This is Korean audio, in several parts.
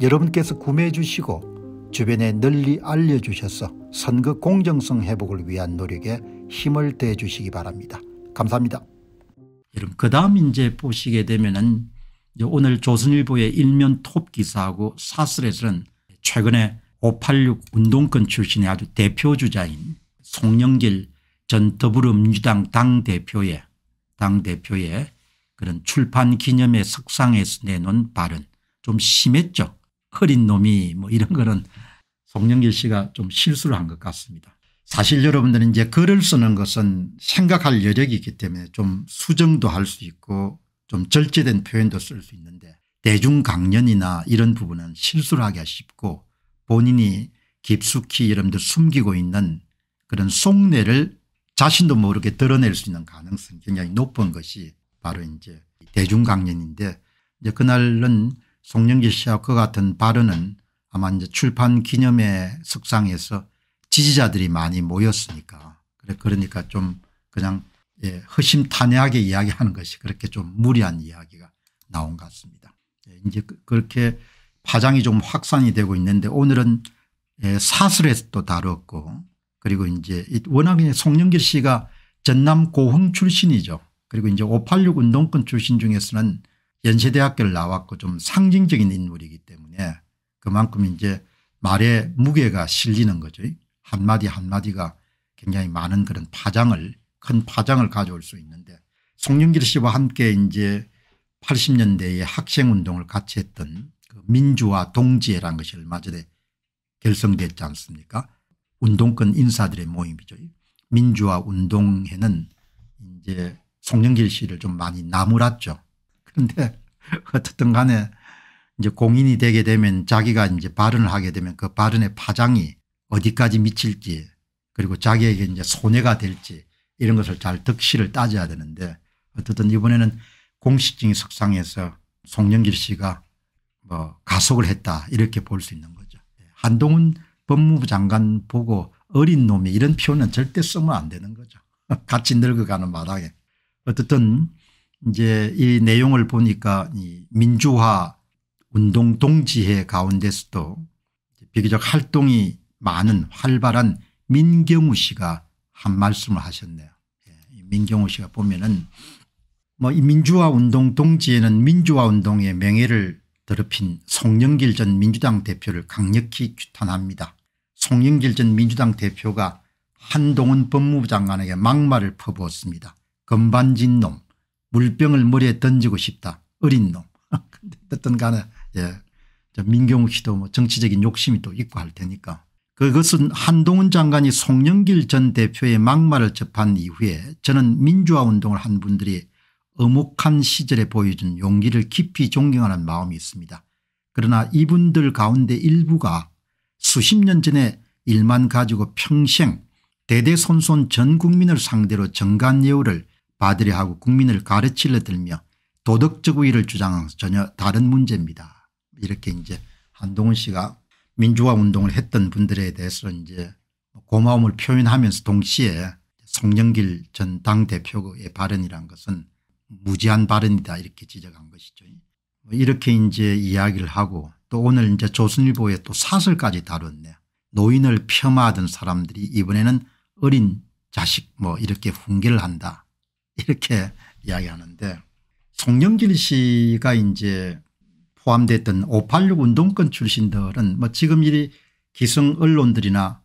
여러분께서 구매해 주시고 주변에 널리 알려주셔서 선거 공정성 회복을 위한 노력에 힘을 대 주시기 바랍니다. 감사합니다. 여러분 그 다음 이제 보시게 되면은 오늘 조선일보의 일면 톱 기사하고 사슬에서는 최근에 586 운동권 출신의 아주 대표 주자인 송영길 전 더불어민주당 당대표의 당대표의 그런 출판 기념회 석상에서 내놓은 발언 좀 심했죠. 흐린 놈이 뭐 이런 거는 송영길 씨가 좀 실수를 한 것 같습니다. 사실 여러분들은 이제 글을 쓰는 것은 생각할 여력이 있기 때문에 좀 수정도 할 수 있고 좀 절제된 표현도 쓸 수 있는데 대중 강연이나 이런 부분은 실수를 하기가 쉽고 본인이 깊숙이 여러분들 숨기고 있는 그런 속내를 자신도 모르게 드러낼 수 있는 가능성이 굉장히 높은 것이 바로 이제 대중 강연인데 이제 그날은 송영길 씨와 그 같은 발언은 아마 이제 출판 기념회 석상에서 지지자들이 많이 모였으니까 그래 그러니까 좀 그냥 예, 허심탄회하게 이야기하는 것이 그렇게 좀 무리한 이야기가 나온 것 같습니다. 예, 이제 그, 그렇게 파장이 좀 확산이 되고 있는데 오늘은 예, 사슬에 서또 다뤘고 그리고 이제 워낙에 송영길 씨가 전남 고흥 출신이죠. 그리고 이제 586 운동권 출신 중에서는 연세대학교를 나왔고 좀 상징적인 인물이기 때문에 그만큼 이제 말의 무게가 실리는 거죠. 한마디 한마디가 굉장히 많은 그런 파장을 큰 파장을 가져올 수 있는데 송영길 씨와 함께 이제 80년대에 학생운동을 같이 했던 그 민주화 동지회는 것이 얼마 전에 결성됐지 않습니까 운동권 인사들의 모임이죠. 민주화 운동회는 이제 송영길 씨를 좀 많이 나무랐죠. 근데 어쨌든 간에 이제 공인이 되게 되면 자기가 이제 발언을 하게 되면 그 발언의 파장이 어디까지 미칠지 그리고 자기에게 이제 손해가 될지 이런 것을 잘 득실을 따져야 되는데 어쨌든 이번에는 공식적인 석상에서 송영길 씨가 뭐 가속을 했다 이렇게 볼 수 있는 거죠. 한동훈 법무부 장관 보고 어린 놈이 이런 표현은 절대 쓰면 안 되는 거죠. 같이 늙어가는 마당에 어쨌든 이제 이 내용을 보니까 이 민주화 운동 동지회 가운데서도 비교적 활동이 많은 활발한 민경우 씨가 한 말씀을 하셨네요. 예, 민경우 씨가 보면은 뭐이 민주화 운동 동지에는 민주화 운동의 명예를 더럽힌 송영길 전 민주당 대표를 강력히 규탄합니다. 송영길 전 민주당 대표가 한동훈 법무부 장관에게 막말을 퍼부었습니다. 건반진 놈 물병을 머리에 던지고 싶다. 어린 놈. 어쨌 간에 예. 민경욱 씨도 뭐 정치적인 욕심이 또 있고 할 테니까. 그것은 한동훈 장관이 송영길 전 대표의 막말을 접한 이후에 저는 민주화 운동을 한 분들이 어묵한 시절에 보여준 용기를 깊이 존경하는 마음이 있습니다. 그러나 이분들 가운데 일부가 수십 년 전에 일만 가지고 평생 대대손손 전 국민을 상대로 정간예우를 바들이 하고 국민을 가르치려 들며 도덕적 우위를 주장한 하 전혀 다른 문제입니다. 이렇게 이제 한동훈 씨가 민주화 운동을 했던 분들에 대해서 이제 고마움을 표현하면서 동시에 송영길 전 당대표의 발언이란 것은 무지한 발언이다 이렇게 지적한 것이죠. 뭐 이렇게 이제 이야기를 하고 또 오늘 이제 조선일보에 또 사설까지 다뤘네. 노인을 폄하하던 사람들이 이번에는 어린 자식 뭐 이렇게 훈계를 한다. 이렇게 이야기하는데 송영길 씨가 이제 포함됐던 586 운동권 출신들은 뭐 지금 이 기성 언론들이나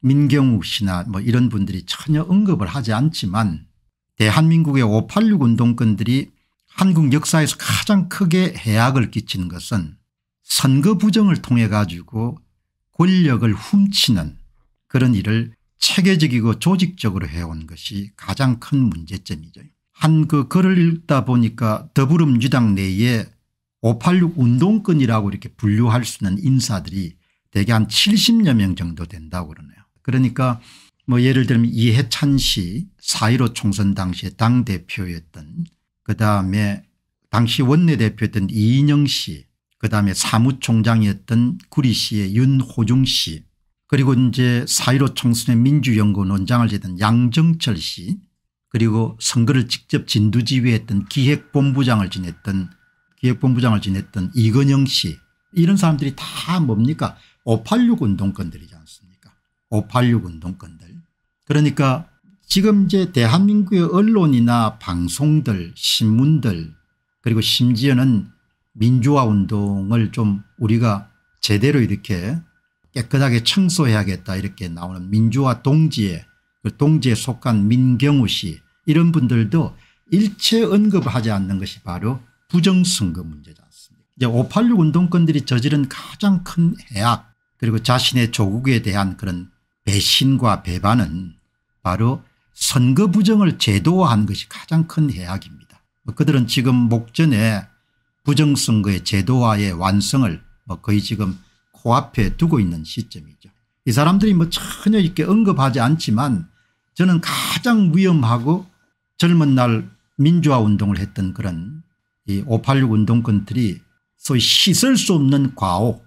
민경욱 씨나 뭐 이런 분들이 전혀 언급을 하지 않지만 대한민국의 586 운동권들이 한국 역사에서 가장 크게 해악을 끼친 것은 선거 부정을 통해 가지고 권력을 훔치는 그런 일을 체계적이고 조직적으로 해온 것이 가장 큰 문제점이죠. 한 그 글을 읽다 보니까 더불어민주당 내에 586 운동권이라고 이렇게 분류할 수 있는 인사들이 대개 한 70여 명 정도 된다고 그러네요. 그러니까 뭐 예를 들면 이해찬 씨 4.15 총선 당시에 당대표였던 그다음에 당시 원내대표였던 이인영 씨 그다음에 사무총장이었던 구리 씨의 윤호중 씨 그리고 이제 사1로 총선년 민주연구원 원장을 지던 양정철 씨 그리고 선거를 직접 진두지휘했던 기획본부장을 지냈던 기획본부장을 지냈던 이건영 씨 이런 사람들이 다 뭡니까 586 운동권들이지 않습니까 586 운동권들 그러니까 지금 이제 대한민국의 언론이나 방송들 신문들 그리고 심지어는 민주화 운동을 좀 우리가 제대로 이렇게 깨끗하게 청소해야겠다 이렇게 나오는 민주화 동지에 그 동지에 속한 민경우 씨 이런 분들도 일체 언급하지 않는 것이 바로 부정선거 문제지 않습니까 이제 586 운동권들이 저지른 가장 큰 해악 그리고 자신의 조국에 대한 그런 배신과 배반은 바로 선거 부정을 제도화한 것이 가장 큰 해악입니다. 뭐 그들은 지금 목전에 부정선거의 제도화의 완성을 뭐 거의 지금 코앞에 두고 있는 시점이죠. 이 사람들이 뭐 전혀 이렇게 언급하지 않지만 저는 가장 위험하고 젊은 날 민주화 운동을 했던 그런 이 586 운동권들이 소위 씻을 수 없는 과오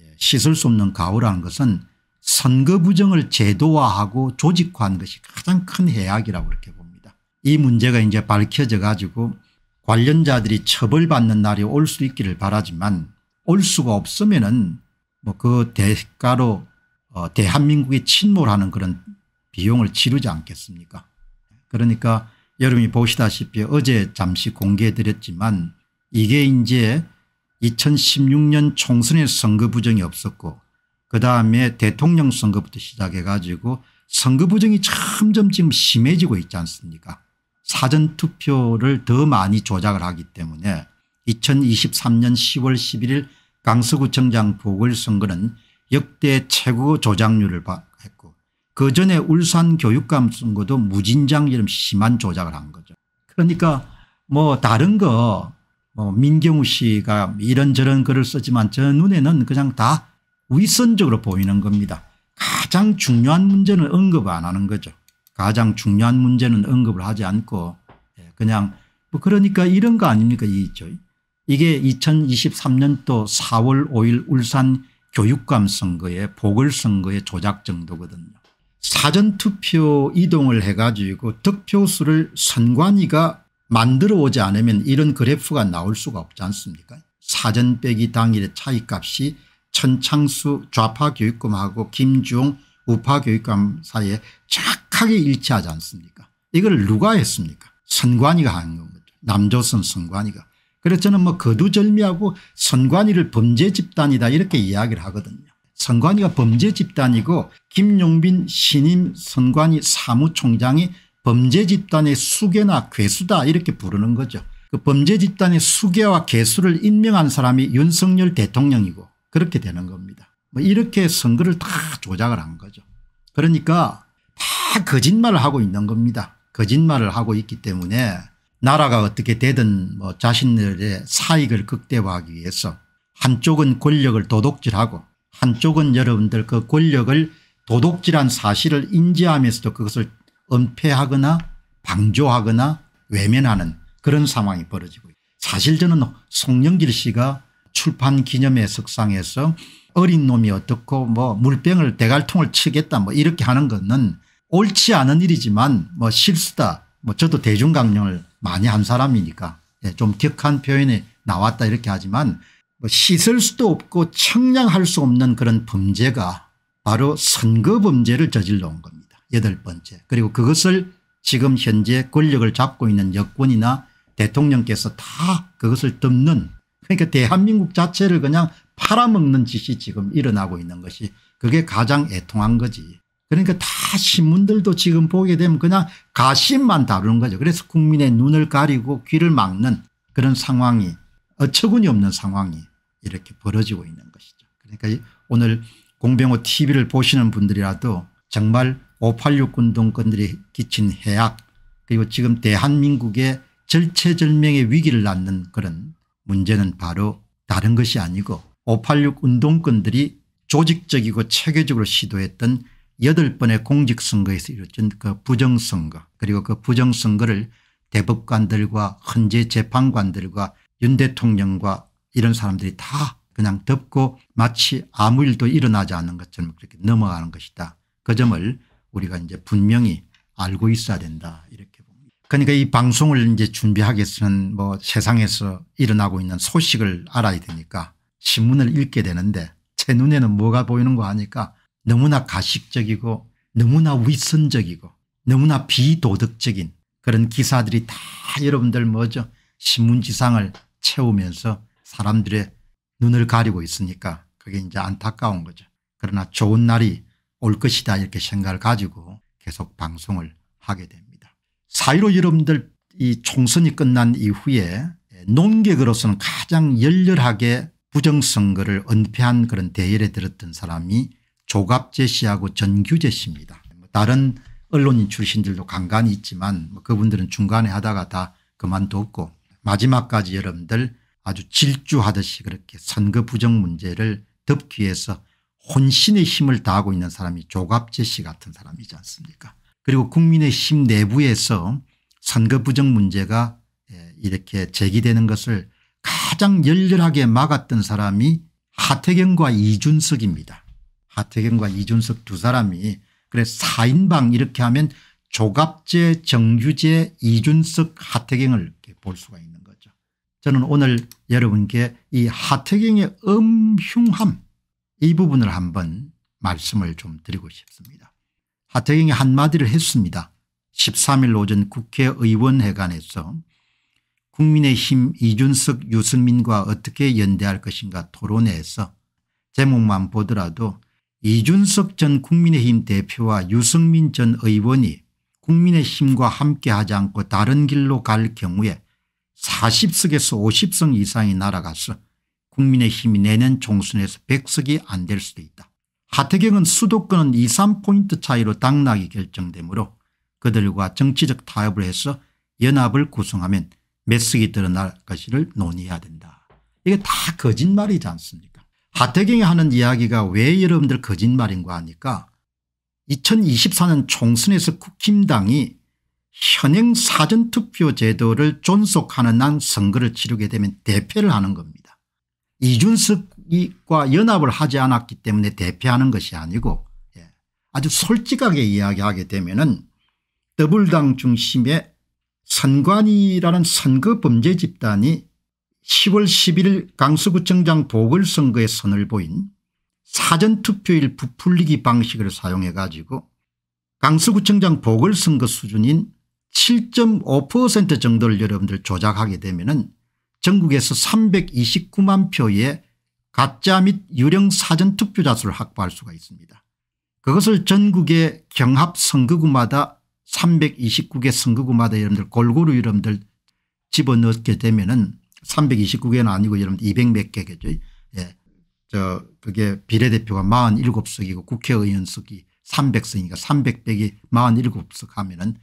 예, 씻을 수 없는 과오라는 것은 선거 부정을 제도화하고 조직화한 것이 가장 큰 해악이라고 이렇게 봅니다. 이 문제가 이제 밝혀져 가지고 관련자들이 처벌받는 날이 올 수 있기를 바라지만 올 수가 없으면은 뭐그 대가로 어대한민국이 침몰하는 그런 비용을 치르지 않겠습니까 그러니까 여러분이 보시다시피 어제 잠시 공개해 드렸지만 이게 이제 2016년 총선에 선거 부정이 없었고 그다음에 대통령 선거부터 시작해 가지고 선거 부정이 점점 지금 심해지고 있지 않습니까 사전투표를 더 많이 조작을 하기 때문에 2023년 10월 11일 강서구청장 보궐선거는 역대 최고 조작률을 했고 그 전에 울산 교육감 선거도 무진장처럼 심한 조작을 한 거죠. 그러니까 뭐 다른 거 뭐 민경우 씨가 이런저런 글을 쓰지만 저 눈에는 그냥 다 위선적으로 보이는 겁니다. 가장 중요한 문제는 언급 안 하는 거죠. 가장 중요한 문제는 언급을 하지 않고 예, 그냥 뭐 그러니까 이런 거 아닙니까 이 이게 2023년도 4월 5일 울산 교육감 선거의 보궐선거의 조작 정도거든요. 사전투표 이동을 해가지고 득표수를 선관위가 만들어 오지 않으면 이런 그래프가 나올 수가 없지 않습니까 사전 빼기 당일의 차이값이 천창수 좌파교육감하고 김주홍 우파교육감 사이에 정확하게 일치하지 않습니까 이걸 누가 했습니까 선관위가 한 겁니다. 남조선 선관위가. 그래서 저는 뭐 거두절미하고 선관위를 범죄 집단이다 이렇게 이야기를 하거든요. 선관위가 범죄 집단이고 김용빈 신임 선관위 사무총장이 범죄 집단의 수괴나 괴수다 이렇게 부르는 거죠. 그 범죄 집단의 수괴와 괴수를 임명한 사람이 윤석열 대통령이고 그렇게 되는 겁니다. 뭐 이렇게 선거를 다 조작을 한 거죠. 그러니까 다 거짓말을 하고 있는 겁니다. 거짓말을 하고 있기 때문에 나라가 어떻게 되든 뭐 자신들의 사익을 극대화하기 위해서 한쪽은 권력을 도둑질하고 한쪽은 여러분들 그 권력을 도둑질한 사실을 인지하면서도 그것을 은폐하거나 방조하거나 외면하는 그런 상황이 벌어지고 사실 저는 송영길 씨가 출판 기념회 석상에서 어린 놈이 어떻고 뭐 물병을 대갈통을 치겠다 뭐 이렇게 하는 것은 옳지 않은 일이지만 뭐 실수다 뭐 저도 대중강령을 많이 한 사람이니까 예, 좀 격한 표현이 나왔다 이렇게 하지만 뭐 씻을 수도 없고 청량할 수 없는 그런 범죄가 바로 선거 범죄를 저질러 온 겁니다. 여덟 번째 그리고 그것을 지금 현재 권력을 잡고 있는 여권이나 대통령께서 다 그것을 덮는 그러니까 대한민국 자체를 그냥 팔아먹는 짓이 지금 일어나고 있는 것이 그게 가장 애통한 거지. 그러니까 다 신문들도 지금 보게 되면 그냥 가심만 다루는 거죠. 그래서 국민의 눈을 가리고 귀를 막는 그런 상황이 어처구니 없는 상황이 이렇게 벌어지고 있는 것이죠. 그러니까 오늘 공병호 tv를 보시는 분들이라도 정말 586 운동권들이 끼친 해악 그리고 지금 대한민국의 절체절명의 위기를 낳는 그런 문제는 바로 다른 것이 아니고 586 운동권들이 조직적이고 체계적으로 시도했던 여덟 번의 공직선거에서 이루어진 그 부정선거 그리고 그 부정선거를 대법관들과 헌재 재판관들과 윤 대통령과 이런 사람들이 다 그냥 덮고 마치 아무 일도 일어나지 않는 것처럼 그렇게 넘어가는 것이다. 그 점을 우리가 이제 분명히 알고 있어야 된다 이렇게 봅니다. 그러니까 이 방송을 이제 준비하기 위해서는 뭐 세상에서 일어나고 있는 소식을 알아야 되니까 신문을 읽게 되는데 제 눈에는 뭐가 보이는 거 하니까 너무나 가식적이고 너무나 위선적이고 너무나 비도덕적인 그런 기사들이 다 여러분들 뭐죠 신문지상을 채우면서 사람들의 눈을 가리고 있으니까 그게 이제 안타까운 거죠. 그러나 좋은 날이 올 것이다 이렇게 생각을 가지고 계속 방송을 하게 됩니다. 사이로 여러분들 이 총선이 끝난 이후에 농객으로서는 가장 열렬하게 부정선거를 은폐한 그런 대열에 들었던 사람이 조갑재 씨하고 전규재 씨입니다. 다른 언론인 출신들도 간간히 있지만 뭐 그분들은 중간에 하다가 다 그만뒀고 마지막까지 여러분들 아주 질주하듯이 그렇게 선거 부정 문제를 덮기 위해서 혼신의 힘을 다하고 있는 사람이 조갑재 씨 같은 사람이지 않습니까 그리고 국민의힘 내부에서 선거 부정 문제가 예, 이렇게 제기되는 것을 가장 열렬하게 막았던 사람이 하태경과 이준석입니다. 하태경과 이준석 두 사람이 그래 4인방 이렇게 하면 조갑제정규제 이준석 하태경을 이렇게 볼 수가 있는 거죠. 저는 오늘 여러분께 이 하태경의 음흉함 이 부분을 한번 말씀을 좀 드리고 싶습니다. 하태경이 한마디를 했습니다. 13일 오전 국회의원회관에서 국민의힘 이준석 유승민과 어떻게 연대할 것인가 토론회에서 제목만 보더라도 이준석 전 국민의힘 대표와 유승민 전 의원이 국민의힘과 함께하지 않고 다른 길로 갈 경우에 40석에서 50석 이상이 날아가서 국민의힘이 내년 총선에서 100석이 안 될 수도 있다. 하태경은 수도권은 2, 3포인트 차이로 당락이 결정되므로 그들과 정치적 타협을 해서 연합을 구성하면 몇 석이 드러날 것을 논의해야 된다. 이게 다 거짓말이지 않습니까 하태경이 하는 이야기가 왜 여러분들 거짓말인가 하니까 2024년 총선에서 국힘당이 현행 사전투표 제도를 존속하는 한 선거를 치르게 되면 대패를 하는 겁니다. 이준석과 연합을 하지 않았기 때문에 대패하는 것이 아니고 예, 아주 솔직하게 이야기하게 되면 은 더블당 중심의 선관위라는 선거 범죄 집단이 10월 11일 강서구청장 보궐선거에 선을 보인 사전투표일 부풀리기 방식을 사용해 가지고 강서구청장 보궐선거 수준인 7.5% 정도를 여러분들 조작하게 되면 은 전국에서 329만 표의 가짜 및 유령 사전투표자 수를 확보할 수가 있습니다. 그것을 전국의 경합선거구마다 329개 선거구마다 여러분들 골고루 여러분들 집어넣게 되면 은 329개는 아니고 여러분 200 몇 개겠죠. 예. 저 그게 비례대표가 47석이고 국회의원석이 300석이니까 300 빼기 47석 하면은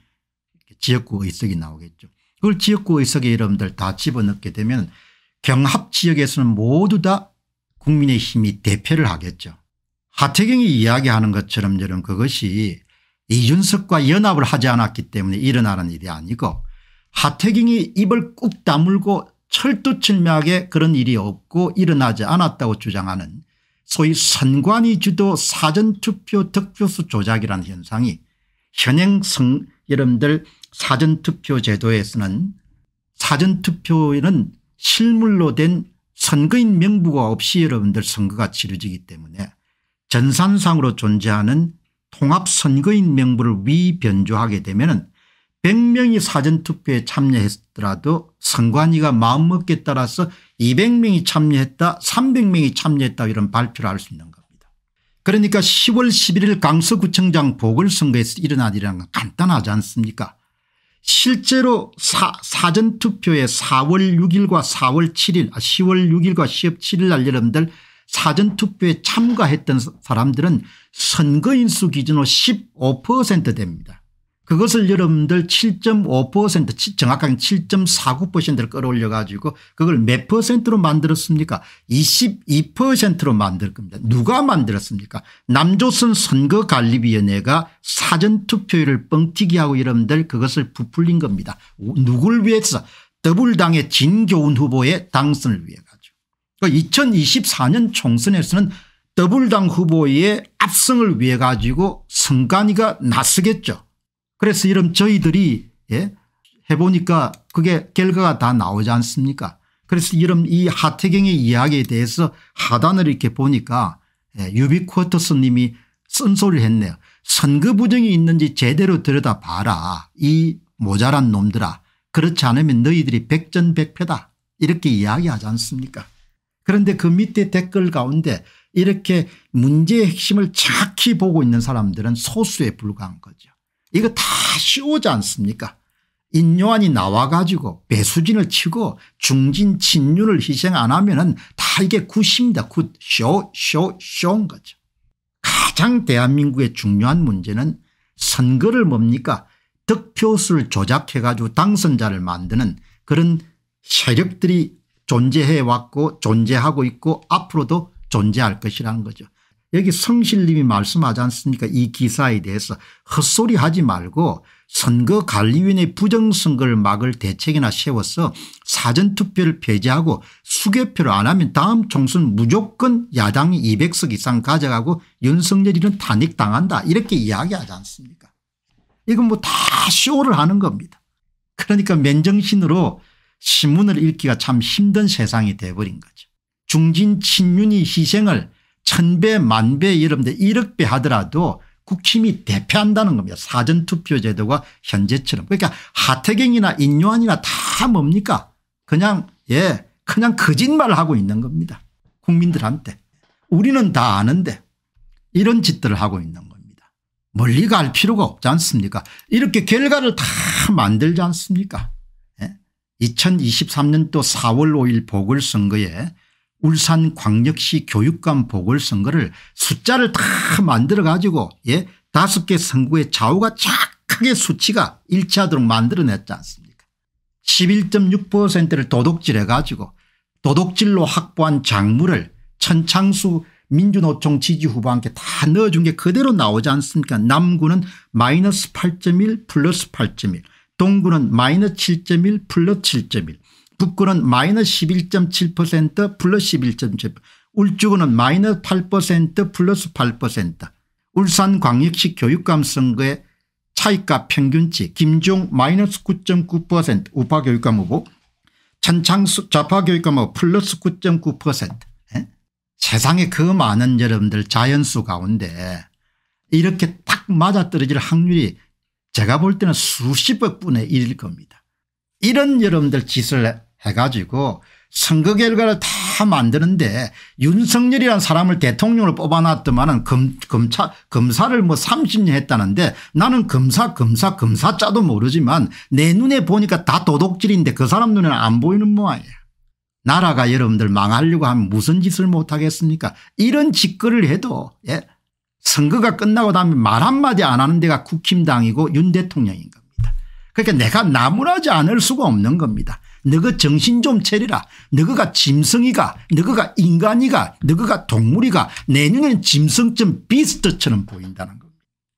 지역구 의석이 나오겠죠. 그걸 지역구 의석에 여러분들 다 집어넣게 되면 경합 지역에서는 모두 다 국민의힘이 대표를 하겠죠. 하태경이 이야기하는 것처럼 여러분 그것이 이준석과 연합을 하지 않았기 때문에 일어나는 일이 아니고 하태경이 입을 꾹 다물고 철두철미하게 그런 일이 없고 일어나지 않았다고 주장하는 소위 선관위 주도 사전투표 득표수 조작이라는 현상이 현행 성, 여러분들 사전투표 제도에서는 사전투표에는 실물로 된 선거인 명부가 없이 여러분들 선거가 치러지기 때문에 전산상으로 존재하는 통합선거인 명부를 위변조하게 되면 은 100명이 사전투표에 참여했더라도 선관위가 마음먹기에 따라서 200명이 참여했다 300명이 참여했다 이런 발표를 할 수 있는 겁니다. 그러니까 10월 11일 강서구청장 보궐선거에서 일어난 일이라건 간단하지 않습니까 실제로 사, 전투표에 4월 6일과 4월 7일 10월 아, 6일과 10월 7일 날 여러분들 사전투표에 참가했던 사람들은 선거인수 기준으로 15% 됩니다. 그것을 여러분들 7.5% 정확하게 7.49%를 끌어올려 가지고 그걸 몇 퍼센트로 만들었습니까 22%로 만들 겁니다. 누가 만들었습니까 남조선 선거관리위원회가 사전투표율을 뻥튀기하고 여러분들 그것을 부풀린 겁니다. 누굴 위해서 더불당의 진교훈 후보의 당선을 위해 가지고 2024년 그러니까 총선에서는 더불당 후보의 압승을 위해 가지고 선관위가 나서겠죠. 그래서 이런 저희들이 예? 해보니까 그게 결과가 다 나오지 않습니까 그래서 이런 이 하태경의 이야기에 대해서 하단을 이렇게 보니까 예, 유비쿼터스 님이 쓴소리를 했네요. 선거 부정이 있는지 제대로 들여다봐라 이 모자란 놈들아 그렇지 않으면 너희들이 백전백패다 이렇게 이야기하지 않습니까 그런데 그 밑에 댓글 가운데 이렇게 문제의 핵심을 착히 보고 있는 사람들은 소수에 불과한 거죠. 이거 다 쉬우지 않습니까 인요한이 나와 가지고 배수진을 치고 중진 친윤을 희생 안 하면 은다 이게 굿입니다 굿 쇼 쇼쇼인 거죠. 가장 대한민국의 중요한 문제는 선거를 뭡니까 득표수를 조작해 가지고 당선자를 만드는 그런 세력들이 존재해 왔고 존재하고 있고 앞으로도 존재할 것이라는 거죠. 여기 성실님이 말씀하지 않습니까 이 기사에 대해서 헛소리하지 말고 선거관리위원회 부정선거를 막을 대책이나 세워서 사전투표를 폐지하고 수개표를 안 하면 다음 총선 무조건 야당이 200석 이상 가져가고 윤석열이는 탄핵당한다 이렇게 이야기하지 않습니까 이건 뭐 다 쇼를 하는 겁니다. 그러니까 맨정신으로 신문을 읽기가 참 힘든 세상이 돼버린 거죠. 중진 친윤이 희생을 천배 만배 여러분들 일억배 하더라도 국힘이 대패한다는 겁니다. 사전투표 제도가 현재처럼. 그러니까 하태경이나 인요한이나 다 뭡니까 그냥 예 그냥 거짓말을 하고 있는 겁니다. 국민들한테. 우리는 다 아는데 이런 짓들을 하고 있는 겁니다. 멀리 갈 필요가 없지 않습니까 이렇게 결과를 다 만들지 않습니까 2023년도 4월 5일 보궐선거에 울산 광역시 교육감 보궐선거를 숫자를 다 만들어 가지고 예 다섯 개선거의 좌우가 착하게 수치가 일치하도록 만들어냈지 않습니까 11.6%를 도둑질해 가지고 도둑질로 확보한 작물을 천창수 민주노총 지지 후보한테 다 넣어준 게 그대로 나오지 않습니까 남구는 마이너스 8.1 플러스 8.1 동구는 마이너스 7.1 플러스 7.1 북구는 마이너스 11.7% 플러스 11.7% 울주구는 마이너스 8% 플러스 8% 울산 광역시 교육감 선거의 차이값 평균치 김종 마이너스 9.9% 우파 교육감 후보 천창수 좌파 교육감 후보 플러스 9.9% 예? 세상에 그 많은 여러분들 자연수 가운데 이렇게 딱 맞아떨어질 확률이 제가 볼 때는 수십억 분의 일일 겁니다. 이런 여러분들 짓을 해가지고 선거 결과를 다 만드는데 윤석열이라는 사람을 대통령으로 뽑아놨더만은 검, 검차, 검사를 뭐 30년 했다는데 나는 검사 검사 검사 자도 모르지만 내 눈에 보니까 다 도둑질인데 그 사람 눈에는 안 보이는 모양이야. 나라가 여러분들 망하려고 하면 무슨 짓을 못하겠습니까 이런 짓거리를 해도 예? 선거가 끝나고 다음에 말 한마디 안 하는 데가 국힘당이고 윤 대통령인 겁니다. 그러니까 내가 나무라지 않을 수가 없는 겁니다. 너가 정신 좀 차리라. 너가 짐승이가 너가 인간이가 너가 동물이가 내 눈엔 짐승 좀 비스트처럼 보인다는 겁니다.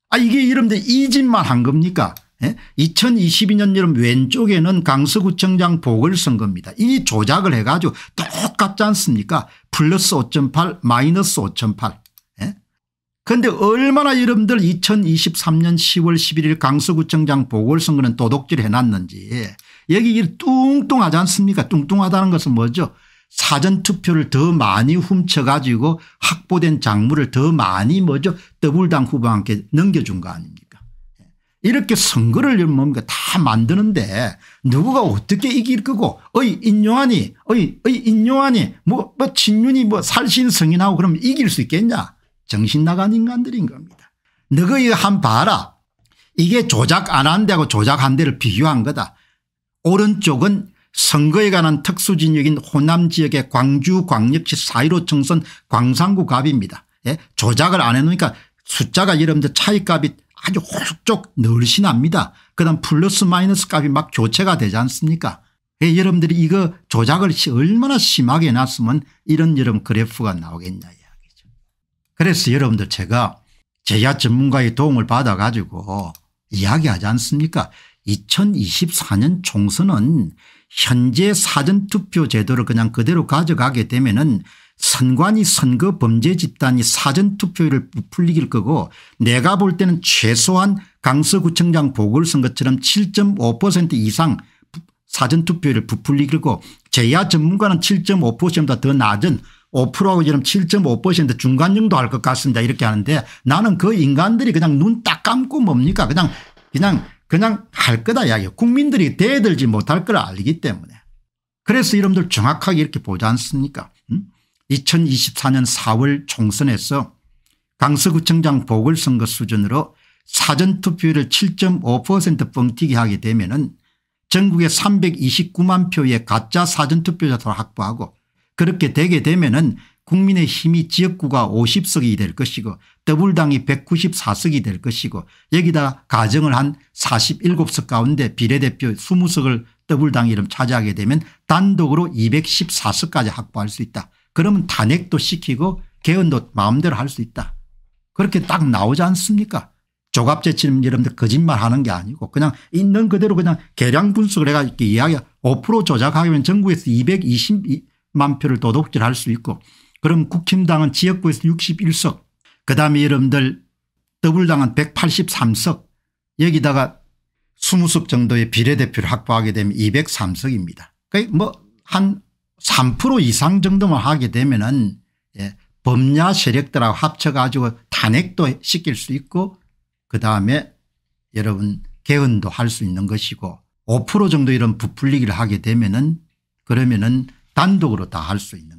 아 이게 여러분들 이 짓만 한 겁니까? 예? 2022년 여름 왼쪽에는 강서구청장 보궐선거입니다. 이 조작을 해가지고 똑같지 않습니까? 플러스 5.8 마이너스 5.8그데 예? 얼마나 여러분들 2023년 10월 11일 강서구청장 보궐선거는 도둑질 해놨는지 여기 뚱뚱하지 않습니까 뚱뚱하다는 것은 뭐죠 사전투표를 더 많이 훔쳐가지고 확보된 작물을 더 많이 뭐죠 더불당 후보한테 넘겨준 거 아닙니까 예. 이렇게 선거를 뭡니까 다 만드는데 누구가 어떻게 이길 거고 어이 인용하니 어이 어이 인용하니 뭐, 뭐 친윤이 뭐 살신 성인하고 그러면 이길 수 있겠냐 정신 나간 인간들인 겁니다 너거이 한 봐라 이게 조작 안한 데하고 조작 한 데를 비교한 거다 오른쪽은 선거에 관한 특수진역인 호남 지역의 광주 광역시 4.15청선 광산구 갑입니다 예? 조작을 안 해놓으니까 숫자가 여러분들 차이값이 아주 호숙쪽 늘씬합니다. 그다음 플러스 마이너스 값이 막 교체가 되지 않습니까 예, 여러분들이 이거 조작을 얼마나 심하게 해놨으면 이런 여러분 그래프가 나오겠냐 이야기죠. 그래서 여러분들 제가 제야 전문가의 도움을 받아가지고 이야기하지 않습니까 2024년 총선은 현재 사전투표 제도를 그냥 그대로 가져가게 되면 은 선관위 선거 범죄 집단이 사전투표율을 풀리길 거고 내가 볼 때는 최소한 강서구청장 보궐선거처럼 7.5% 이상 사전투표율을 부풀리길 거고 제야 전문가는 7.5%보다 더 낮은 5%하고 지금 7.5% 중간 정도 할 것 같습니다 이렇게 하는데 나는 그 인간들이 그냥 눈 딱 감고 뭡니까 그냥 그냥 그냥 할 거다 이야기 국민들이 대들지 못할 걸 알기 때문에. 그래서 이름들 정확하게 이렇게 보지 않습니까 2024년 4월 총선에서 강서구청장 보궐선거 수준으로 사전투표율을 7.5% 뻥튀기 하게 되면 은 전국에 329만 표의 가짜 사전투표자를 확보하고 그렇게 되게 되면 은 국민의힘이 지역구가 50석이 될 것이고 더불당이 194석이 될 것이고 여기다 가정을 한 47석 가운데 비례대표 20석을 더블당 이름 차지하게 되면 단독으로 214석까지 확보할 수 있다. 그러면 탄핵도 시키고 개헌도 마음대로 할 수 있다. 그렇게 딱 나오지 않습니까 조갑제치는 여러분들 거짓말하는 게 아니고 그냥 있는 그대로 그냥 계량 분석을 해가 이렇게 이야기 5% 조작하면 전국에서 220만 표를 도둑질할 수 있고 그럼 국힘당은 지역구에서 61석 그다음에 여러분들 더불당은 183석 여기다가 20석 정도의 비례대표를 확보하게 되면 203석입니다. 그러니까 뭐한 3% 이상 정도만 하게 되면 은 예, 범야 세력들하고 합쳐가지고 탄핵도 시킬 수 있고 그다음에 여러분 개헌도 할 수 있는 것이고 5% 정도 이런 부풀리기를 하게 되면 은 그러면 은 단독으로 다 할 수 있는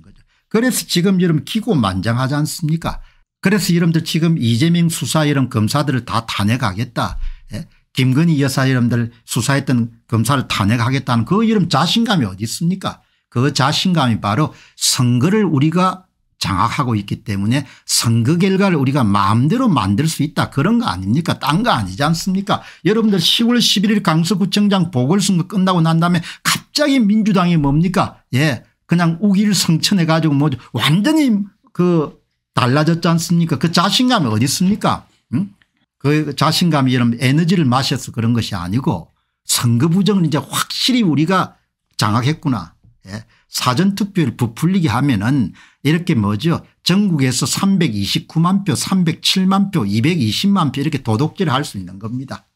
그래서 지금 여러 기고만장하지 않습니까 그래서 여러분들 지금 이재명 수사 여러 검사들을 다 탄핵하겠다 예? 김건희 여사 여러분들 수사했던 검사를 탄핵하겠다는 그 이름 자신감이 어디 있습니까 그 자신감이 바로 선거를 우리가 장악하고 있기 때문에 선거 결과를 우리가 마음대로 만들 수 있다 그런 거 아닙니까 딴 거 아니지 않습니까 여러분들 10월 11일 강서구청장 보궐선거 끝나고 난 다음에 갑자기 민주당이 뭡니까 예 그냥 우기를성천해 가지고 뭐 완전히 그 달라졌지 않습니까 그 자신감이 어디 있습니까 응? 그 자신감이 이런 에너지를 마셔서 그런 것이 아니고 선거 부정을 이제 확실히 우리가 장악했구나 예. 사전투표를 부풀리게 하면은 이렇게 뭐죠 전국에서 329만 표 307만 표 220만 표 이렇게 도둑질을 할 수 있는 겁니다.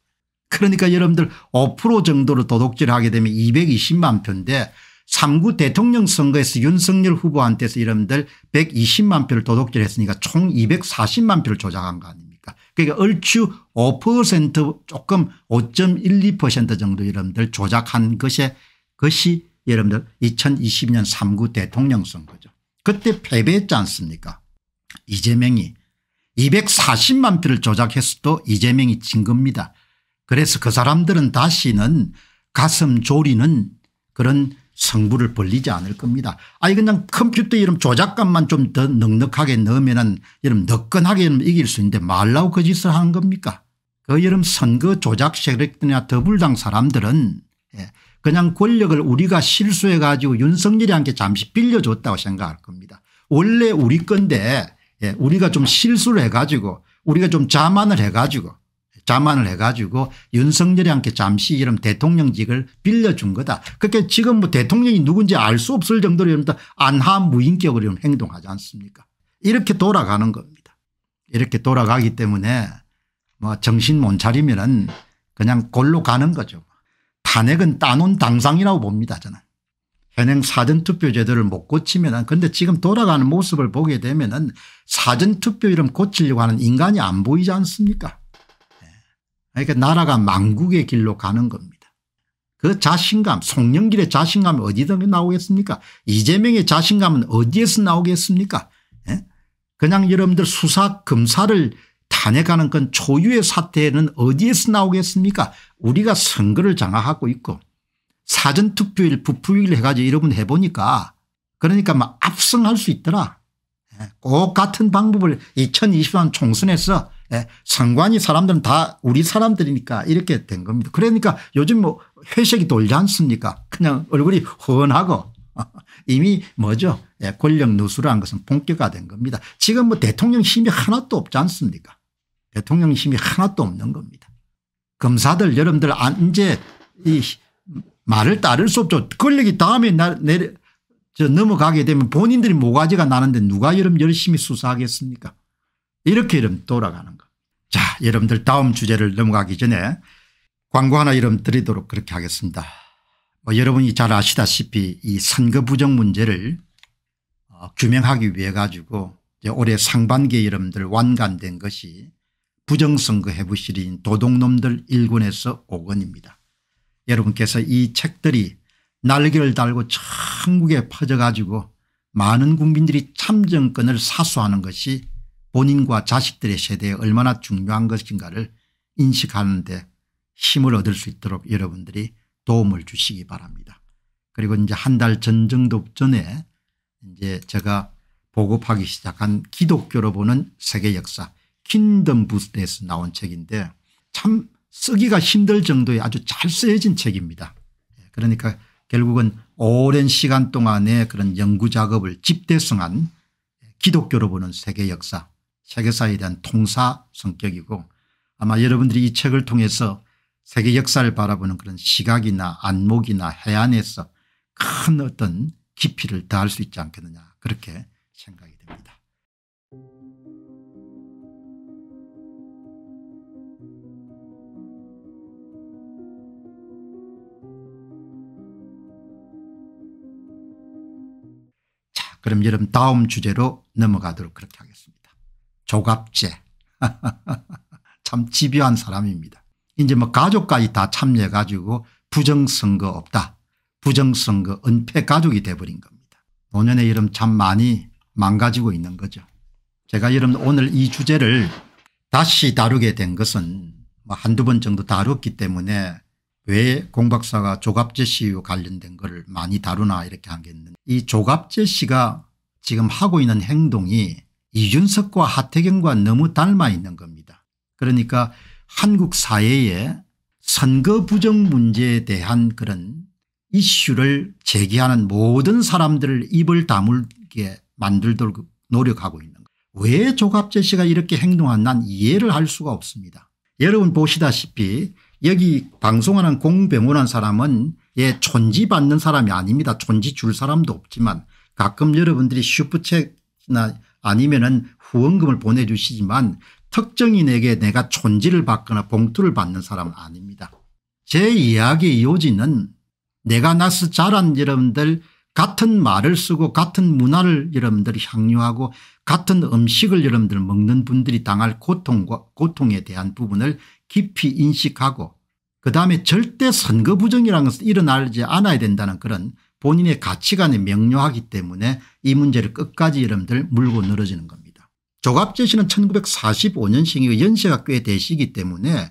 그러니까 여러분들 5% 정도로 도둑질하게 되면 220만 표인데 3구 대통령 선거에서 윤석열 후보한테서 여러분들 120만 표를 도둑질했으니까 총 240만 표를 조작한 거 아닙니까 그러니까 얼추 5% 조금 5.12% 정도 여러분들 조작한 것에 것이 여러분들 2020년 3구 대통령 선거죠. 그때 패배했지 않습니까 이재명이 240만 표를 조작했어도 이재명이 진 겁니다. 그래서 그 사람들은 다시는 가슴 졸이는 그런 성부를 벌리지 않을 겁니다. 아니 그냥 컴퓨터 이름 조작값만 좀 더 넉넉하게 넣으면 이름 너끈하게 이름 이길 수 있는데 말라고 거짓을 그 하는 겁니까 그 이름 선거 조작 세력들이나 더불당 사람들은 예, 그냥 권력을 우리가 실수해 가지고 윤석열이한테 잠시 빌려줬다고 생각할 겁니다. 원래 우리 건데 예, 우리가 좀 실수를 해 가지고 우리가 좀 자만을 해 가지고 자만을 해가지고 윤석열이 함께 잠시 이름 대통령직을 빌려준 거다. 그렇게 지금 뭐 대통령이 누군지 알 수 없을 정도로 안하 무인격으로 행동하지 않습니까 이렇게 돌아가는 겁니다. 이렇게 돌아가기 때문에 뭐 정신 못 차리면은 그냥 골로 가는 거죠. 탄핵은 따놓은 당상이라고 봅니다 저는. 현행 사전투표제도를 못 고치면은 근데 지금 돌아가는 모습을 보게 되면 사전투표 이름 고치려고 하는 인간이 안 보이지 않습니까 그러니까 나라가 망국의 길로 가는 겁니다. 그 자신감 송영길의 자신감은 어디서 나오겠습니까 이재명의 자신감은 어디에서 나오겠습니까 예? 그냥 여러분들 수사 검사를 탄핵하는 건 초유의 사태는 어디에서 나오겠습니까 우리가 선거를 장악하고 있고 사전투표일 부풀기를 해가지고 여러분 해보니까 그러니까 막 뭐 압승할 수 있더라. 예? 꼭 같은 방법을 2 0 2 0 총선에서 예, 상관이 사람들은 다 우리 사람들이니까 이렇게 된 겁니다. 그러니까 요즘 뭐 회색이 돌지 않습니까 그냥 얼굴이 훤하고 이미 뭐죠 예, 권력 누수라는 것은 본격화된 겁니다. 지금 뭐 대통령 힘이 하나도 없지 않습니까 대통령 힘이 하나도 없는 겁니다. 검사들 여러분들 이제 이 말을 따를 수 없죠. 권력이 다음에 내려, 저 넘어가게 되면 본인들이 모가지가 나는데 누가 여러분 열심히 수사하겠습니까 이렇게 이러면 돌아가는 거예요. 자 여러분들 다음 주제를 넘어가기 전에 광고 하나 이름 드리도록 그렇게 하겠습니다. 뭐 여러분이 잘 아시다시피 이 선거 부정 문제를 어, 규명하기 위해 가지고 올해 상반기에 여러분들 완간된 것이 부정선거 해부실인 도둑놈들 1권에서 5권입니다. 여러분께서 이 책들이 날개를 달고 천국에 퍼져가지고 많은 국민들이 참정권을 사수하는 것이 본인과 자식들의 세대에 얼마나 중요한 것인가를 인식하는 데 힘을 얻을 수 있도록 여러분들이 도움을 주시기 바랍니다. 그리고 이제 한 달 전 정도 전에 이제 제가 보급하기 시작한 기독교로 보는 세계 역사 킨덤 부스에서 나온 책인데 참 쓰기가 힘들 정도의 아주 잘 쓰여진 책입니다. 예, 그러니까 결국은 오랜 시간 동안의 그런 연구 작업을 집대성한 기독교로 보는 세계 역사 세계사에 대한 통사 성격이고 아마 여러분들이 이 책을 통해서 세계 역사를 바라보는 그런 시각이나 안목이나 해안에서 큰 어떤 깊이를 더할 수 있지 않겠느냐 그렇게 생각이 됩니다. 자 그럼 여러분 다음 주제로 넘어가도록 그렇게 하겠습니다. 조갑제 참 집요한 사람입니다. 이제 뭐 가족까지 다 참여해 가지고 부정선거 없다 부정선거 은폐 가족이 돼버린 겁니다. 노년의 이름 참 많이 망가지고 있는 거죠. 제가 여러분 오늘 이 주제를 다시 다루게 된 것은 뭐 한두 번 정도 다뤘기 때문에 왜 공박사가 조갑재 씨와 관련된 것 많이 다루나 이렇게 한 게 있는데 이 조갑재 씨가 지금 하고 있는 행동이 이준석과 하태경과 너무 닮아 있는 겁니다. 그러니까 한국 사회에 선거 부정 문제에 대한 그런 이슈를 제기하는 모든 사람들을 입을 다물게 만들도록 노력하고 있는 거예요. 왜 조갑재 씨가 이렇게 행동한 난 이해를 할 수가 없습니다. 여러분 보시다시피 여기 방송하는 공병원한 사람은 예 촌지 받는 사람이 아닙니다. 촌지 줄 사람도 없지만 가끔 여러분들이 슈프챗이나 아니면은 후원금을 보내주시지만 특정인에게 내가 촌지를 받거나 봉투를 받는 사람은 아닙니다. 제 이야기의 요지는 내가 나서 자란 여러분들 같은 말을 쓰고 같은 문화를 여러분들이 향유하고 같은 음식을 여러분들 먹는 분들이 당할 고통과 고통에 대한 부분을 깊이 인식하고 그다음에 절대 선거 부정이라는 것은 일어나지 않아야 된다는 그런 본인의 가치관에 명료하기 때문에 이 문제를 끝까지 여러분들 물고 늘어지는 겁니다. 조갑재 씨는 1945년생이고 연세가 꽤 되시기 때문에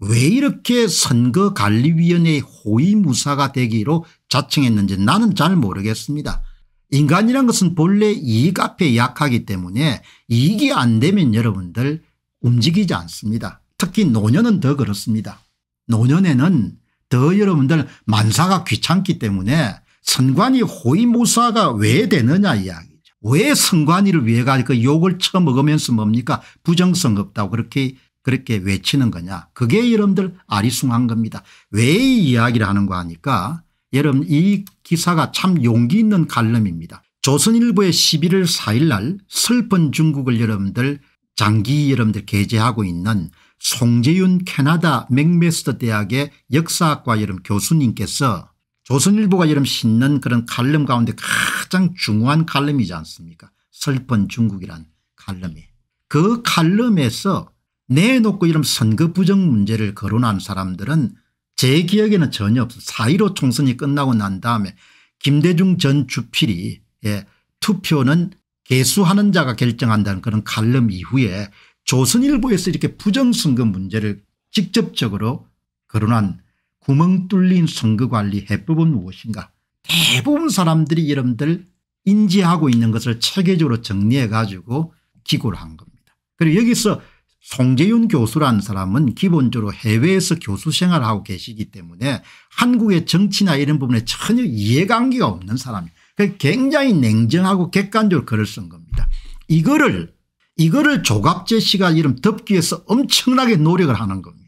왜 이렇게 선거관리위원회의 호위무사가 되기로 자칭했는지 나는 잘 모르겠습니다. 인간이란 것은 본래 이익 앞에 약하기 때문에 이익이 안 되면 여러분들 움직이지 않습니다. 특히 노년은 더 그렇습니다. 노년에는 더 여러분들 만사가 귀찮기 때문에 선관위 호위무사가 왜 되느냐 이야기죠. 왜 선관위를 위해 가지고 그 욕을 처먹으면서 뭡니까 부정성 없다고 그렇게 그렇게 외치는 거냐 그게 여러분들 아리숭한 겁니다. 왜 이 이야기를 하는 거 하니까 여러분 이 기사가 참 용기 있는 갈름입니다. 조선일보의 11월 4일 날 슬픈 중국을 여러분들 장기 여러분들 게재하고 있는 송재윤 캐나다 맥메스터 대학의 역사학과 여러분 교수님께서 조선일보가 이름 신는 그런 칼럼 가운데 가장 중요한 칼럼이지 않습니까 설펀 중국이란 칼럼이 그 칼럼에서 내놓고 이런 선거 부정 문제를 거론한 사람들은 제 기억에는 전혀 없어 4.15 총선이 끝나고 난 다음에 김대중 전 주필이 예, 투표는 개수하는 자가 결정한다는 그런 칼럼 이후에 조선일보에서 이렇게 부정선거 문제를 직접적으로 거론한 구멍 뚫린 선거관리 해법은 무엇인가 대부분 사람들이 여러분들 인지하고 있는 것을 체계적으로 정리해 가지고 기고를 한 겁니다. 그리고 여기서 송재윤 교수라는 사람은 기본적으로 해외에서 교수 생활을 하고 계시기 때문에 한국의 정치나 이런 부분에 전혀 이해관계가 없는 사람이에요. 굉장히 냉정하고 객관적으로 글을 쓴 겁니다. 이거를 이거를 조갑재 씨가 이름 덮기 위해서 엄청나게 노력을 하는 겁니다.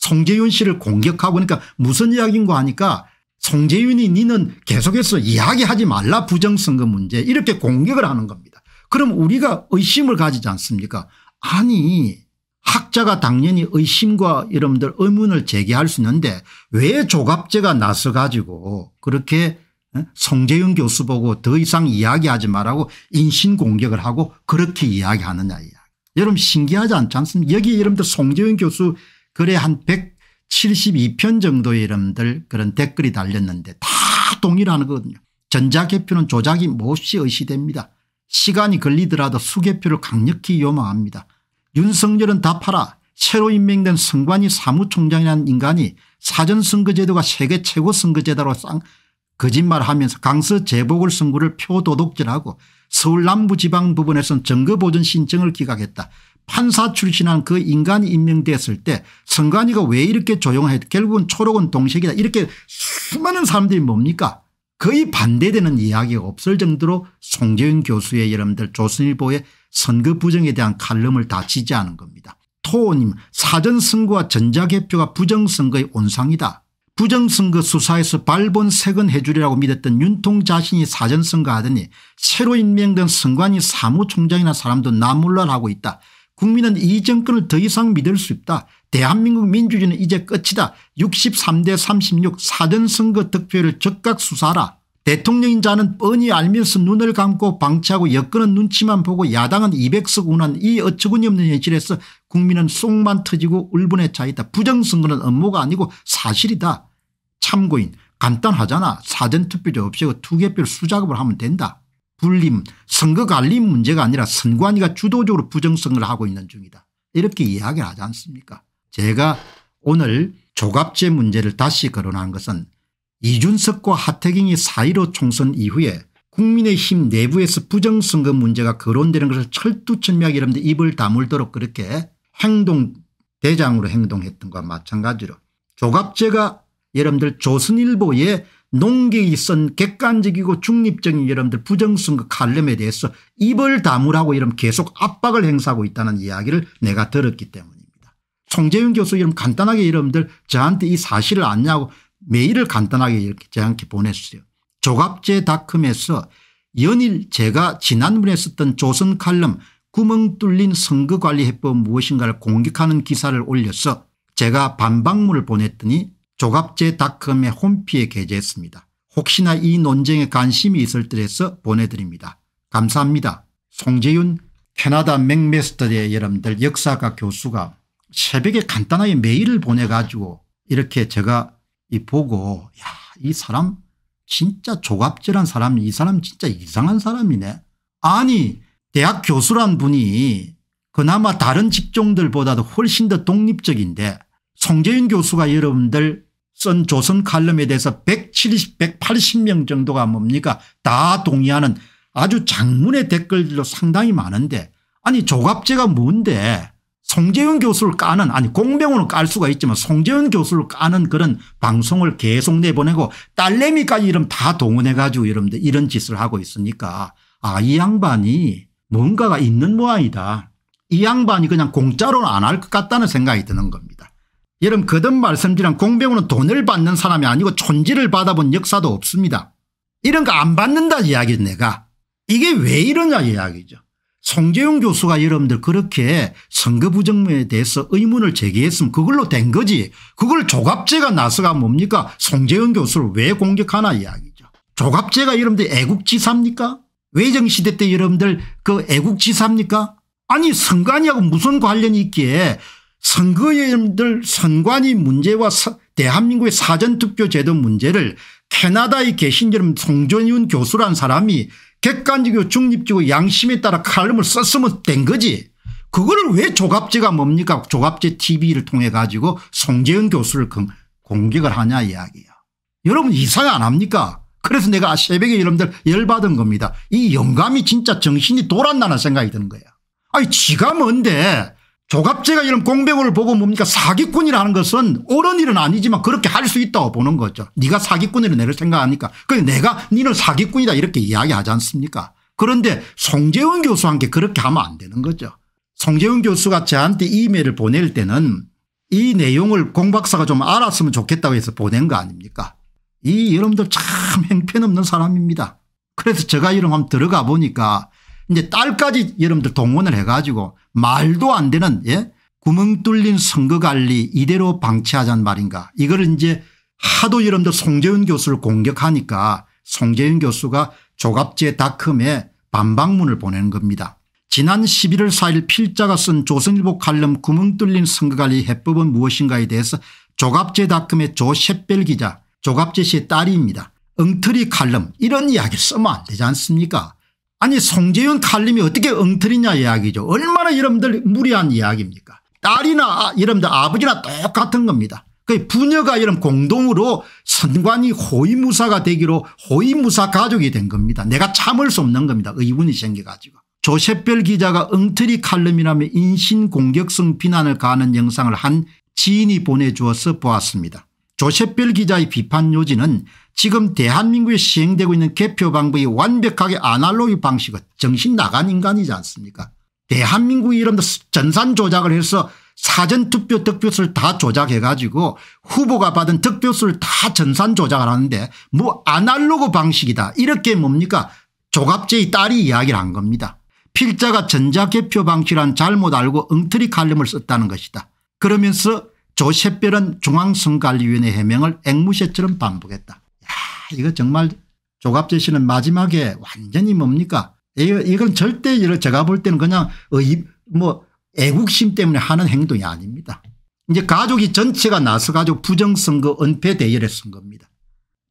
송재윤 씨를 공격하고 그러니까 무슨 이야기인고 하니까 송재윤이 니는 계속해서 이야기하지 말라 부정선거 문제 이렇게 공격을 하는 겁니다. 그럼 우리가 의심을 가지지 않습니까 아니 학자가 당연히 의심과 여러분들 의문을 제기할 수 있는데 왜 조갑제가 나서 가지고 그렇게 성재윤 교수 보고 더 이상 이야기하지 말라고 인신공격을 하고 그렇게 이야기하느냐 이야기. 여러분 신기하지 않지 않습니까 여기 여러분들 송재윤 교수 글에 한 172편 정도의 이름들 그런 댓글이 달렸는데 다동일하 거거든요. 전자개표는 조작이 몹시 의시됩니다. 시간이 걸리더라도 수개표를 강력히 요망합니다. 윤석열은 답하라. 새로 임명된 성관이 사무총장이라는 인간이 사전선거제도가 세계 최고 선거제도로 쌍 거짓말하면서 강서 재보궐선거를 표도둑질하고 서울 남부지방 부분에선 정거보전 신청을 기각했다. 판사 출신한 그 인간이 임명됐을 때 선관위가 왜 이렇게 조용해 결국은 초록은 동식이다 이렇게 수많은 사람들이 뭡니까 거의 반대되는 이야기가 없을 정도로 송재윤 교수의 여러분들 조선일보의 선거 부정에 대한 칼럼을 다 지지하는 겁니다. 토호님 사전선거와 전자개표가 부정선거의 온상이다. 부정선거 수사에서 발본 색은 해 주리라고 믿었던 윤통 자신이 사전선거 하더니 새로 임명된 선관위 사무총장이나 사람도 나몰라하고 있다. 국민은 이 정권을 더 이상 믿을 수 없다. 대한민국 민주주의는 이제 끝이다. 63대 36 사전선거 득표를 적각 수사하라. 대통령인 자는 뻔히 알면서 눈을 감고 방치하고 여건은 눈치만 보고 야당은 200석 운한 이 어처구니 없는 현실에서 국민은 속만 터지고 울분에 차이다. 부정선거는 업무가 아니고 사실이다. 참고인 간단하잖아. 사전투표제 없이고 투개표 수작업을 하면 된다. 불림 선거관리 문제가 아니라 선관위가 주도적으로 부정성을 하고 있는 중이다. 이렇게 이야기를 하지 않습니까 제가 오늘 조갑제 문제를 다시 거론한 것은 이준석과 하태경이 사1로 총선 이후에 국민의힘 내부에서 부정선거 문제가 거론되는 것을 철두철미하게 여러분들 입을 다물도록 그렇게 행동대장으로 행동했던 것과 마찬가지로 조갑제가 여러분들 조선일보의 농객이쓴 객관적이고 중립적인 여러분들 부정선거 칼럼에 대해서 입을 다물라고 이런 계속 압박을 행사하고 있다는 이야기를 내가 들었기 때문입니다. 송재윤 교수 이름 간단하게 여러분들 저한테 이 사실을 아냐고 메일을 간단하게 이렇게 저한테 보내주세요. 조갑제닷컴에서 연일 제가 지난번에 썼던 조선 칼럼 구멍 뚫린 선거관리 해법 무엇인가를 공격하는 기사를 올려서 제가 반박문을 보냈더니 조갑제닷컴의 홈피에 게재했습니다. 혹시나 이 논쟁에 관심이 있을 때에서 보내드립니다. 감사합니다. 송재윤 캐나다 맥메스터대 여러분들 역사학 교수가 새벽에 간단하게 메일을 보내가지고 이렇게 제가 이 보고 야 이 사람 진짜 조갑질한 사람이 사람 진짜 이상한 사람이네. 아니 대학 교수란 분이 그나마 다른 직종들보다도 훨씬 더 독립적인데 송재윤 교수가 여러분들 쓴 조선 칼럼에 대해서 170, 180명 정도가 뭡니까 다 동의하는 아주 장문의 댓글들도 상당히 많은데 아니 조갑제가 뭔데 송재윤 교수를 까는 아니 공병호는 깔 수가 있지만 송재윤 교수를 까는 그런 방송을 계속 내보내고 딸내미까지 이름 다 동원해 가지고 이런 이런 짓을 하고 있으니까 아 이 양반이 뭔가가 있는 모양이다. 이 양반이 그냥 공짜로는 안 할 것 같다는 생각이 드는 겁니다. 여러분 거듭 말씀드리면 공병우는 돈을 받는 사람이 아니고 촌지를 받아본 역사도 없습니다. 이런 거 안 받는다 이야기 내가. 이게 왜 이러냐 이야기죠. 송재용 교수가 여러분들 그렇게 선거 부정에 대해서 의문을 제기했으면 그걸로 된 거지 그걸 조갑제가 나서가 뭡니까 송재용 교수를 왜 공격하나 이야기죠. 조갑제가 여러분들 애국지사입니까 외정시대 때 여러분들 그 애국지사입니까 아니 선관위하고 무슨 관련이 있기에 선거인들 선관위 문제와 대한민국의 사전투표 제도 문제를 캐나다에 계신 여러분 송전윤 교수란 사람이 객관적이고 중립적이고 양심에 따라 칼럼을 썼으면 된 거지. 그거를 왜 조갑제가 뭡니까 조갑제 tv를 통해 가지고 송재은 교수를 공격을 하냐 이야기야. 여러분 이상 안 합니까 그래서 내가 새벽에 여러분들 열받은 겁니다. 이 영감이 진짜 정신이 돌았나는 생각이 드는 거야. 아니 지가 뭔데 조갑제가 이런 공백호를 보고 뭡니까 사기꾼이라는 것은 옳은 일은 아니지만 그렇게 할 수 있다고 보는 거죠. 네가 사기꾼이라 내를 생각하니까 그래 내가 니는 사기꾼이다 이렇게 이야기하지 않습니까 그런데 송재훈 교수한테 그렇게 하면 안 되는 거죠. 송재훈 교수가 저한테 이메일을 보낼 때는 이 내용을 공 박사가 좀 알았으면 좋겠다고 해서 보낸 거 아닙니까 이 여러분들 참 행편없는 사람입니다. 그래서 제가 이런 한번 들어가 보니까 이제 딸까지 여러분들 동원을 해가지고 말도 안 되는 예? 구멍 뚫린 선거관리 이대로 방치하자는 말인가 이걸 이제 하도 여러분들 송재윤 교수를 공격하니까 송재윤 교수가 조갑제 다컴에 반박문을 보내는 겁니다. 지난 11월 4일 필자가 쓴 조선일보 칼럼 구멍 뚫린 선거관리 해법은 무엇인가에 대해서 조갑제 닷컴의 조셰벨 기자 조갑제 씨의 딸입니다. 엉터리 칼럼 이런 이야기 를 쓰면 안 되지 않습니까 아니 송재윤 칼림이 어떻게 엉터리냐 이야기죠. 얼마나 여러분들 무리한 이야기입니까. 딸이나 아, 여러분들 아버지나 똑같은 겁니다. 그 부녀가 여러분 공동으로 선관이 호위무사가 되기로 호위무사 가족이 된 겁니다. 내가 참을 수 없는 겁니다. 의문이 생겨가지고. 조셉별 기자가 엉터리 칼럼이라며 인신공격성 비난을 가하는 영상을 한 지인이 보내주어서 보았습니다. 조셉별 기자의 비판 요지는 지금 대한민국에 시행되고 있는 개표 방법이 완벽하게 아날로그 방식은 정신 나간 인간이지 않습니까 대한민국이 이런 전산 조작을 해서 사전투표 득표수를 다 조작해 가지고 후보가 받은 득표수를 다 전산 조작을 하는데 뭐 아날로그 방식이다 이렇게 뭡니까 조갑제의 딸이 이야기를 한 겁니다. 필자가 전자개표 방식이란 잘못 알고 엉터리 칼럼을 썼다는 것이다. 그러면서 조셉별은 중앙선관위원회 해명을 앵무새처럼 반복했다. 야 이거 정말 조갑제씨는 마지막에 완전히 뭡니까 이건 절대 이를 제가 볼 때는 그냥 뭐 애국심 때문에 하는 행동이 아닙니다. 이제 가족이 전체가 나서 가지고 부정선거 은폐 대열에 쓴 겁니다.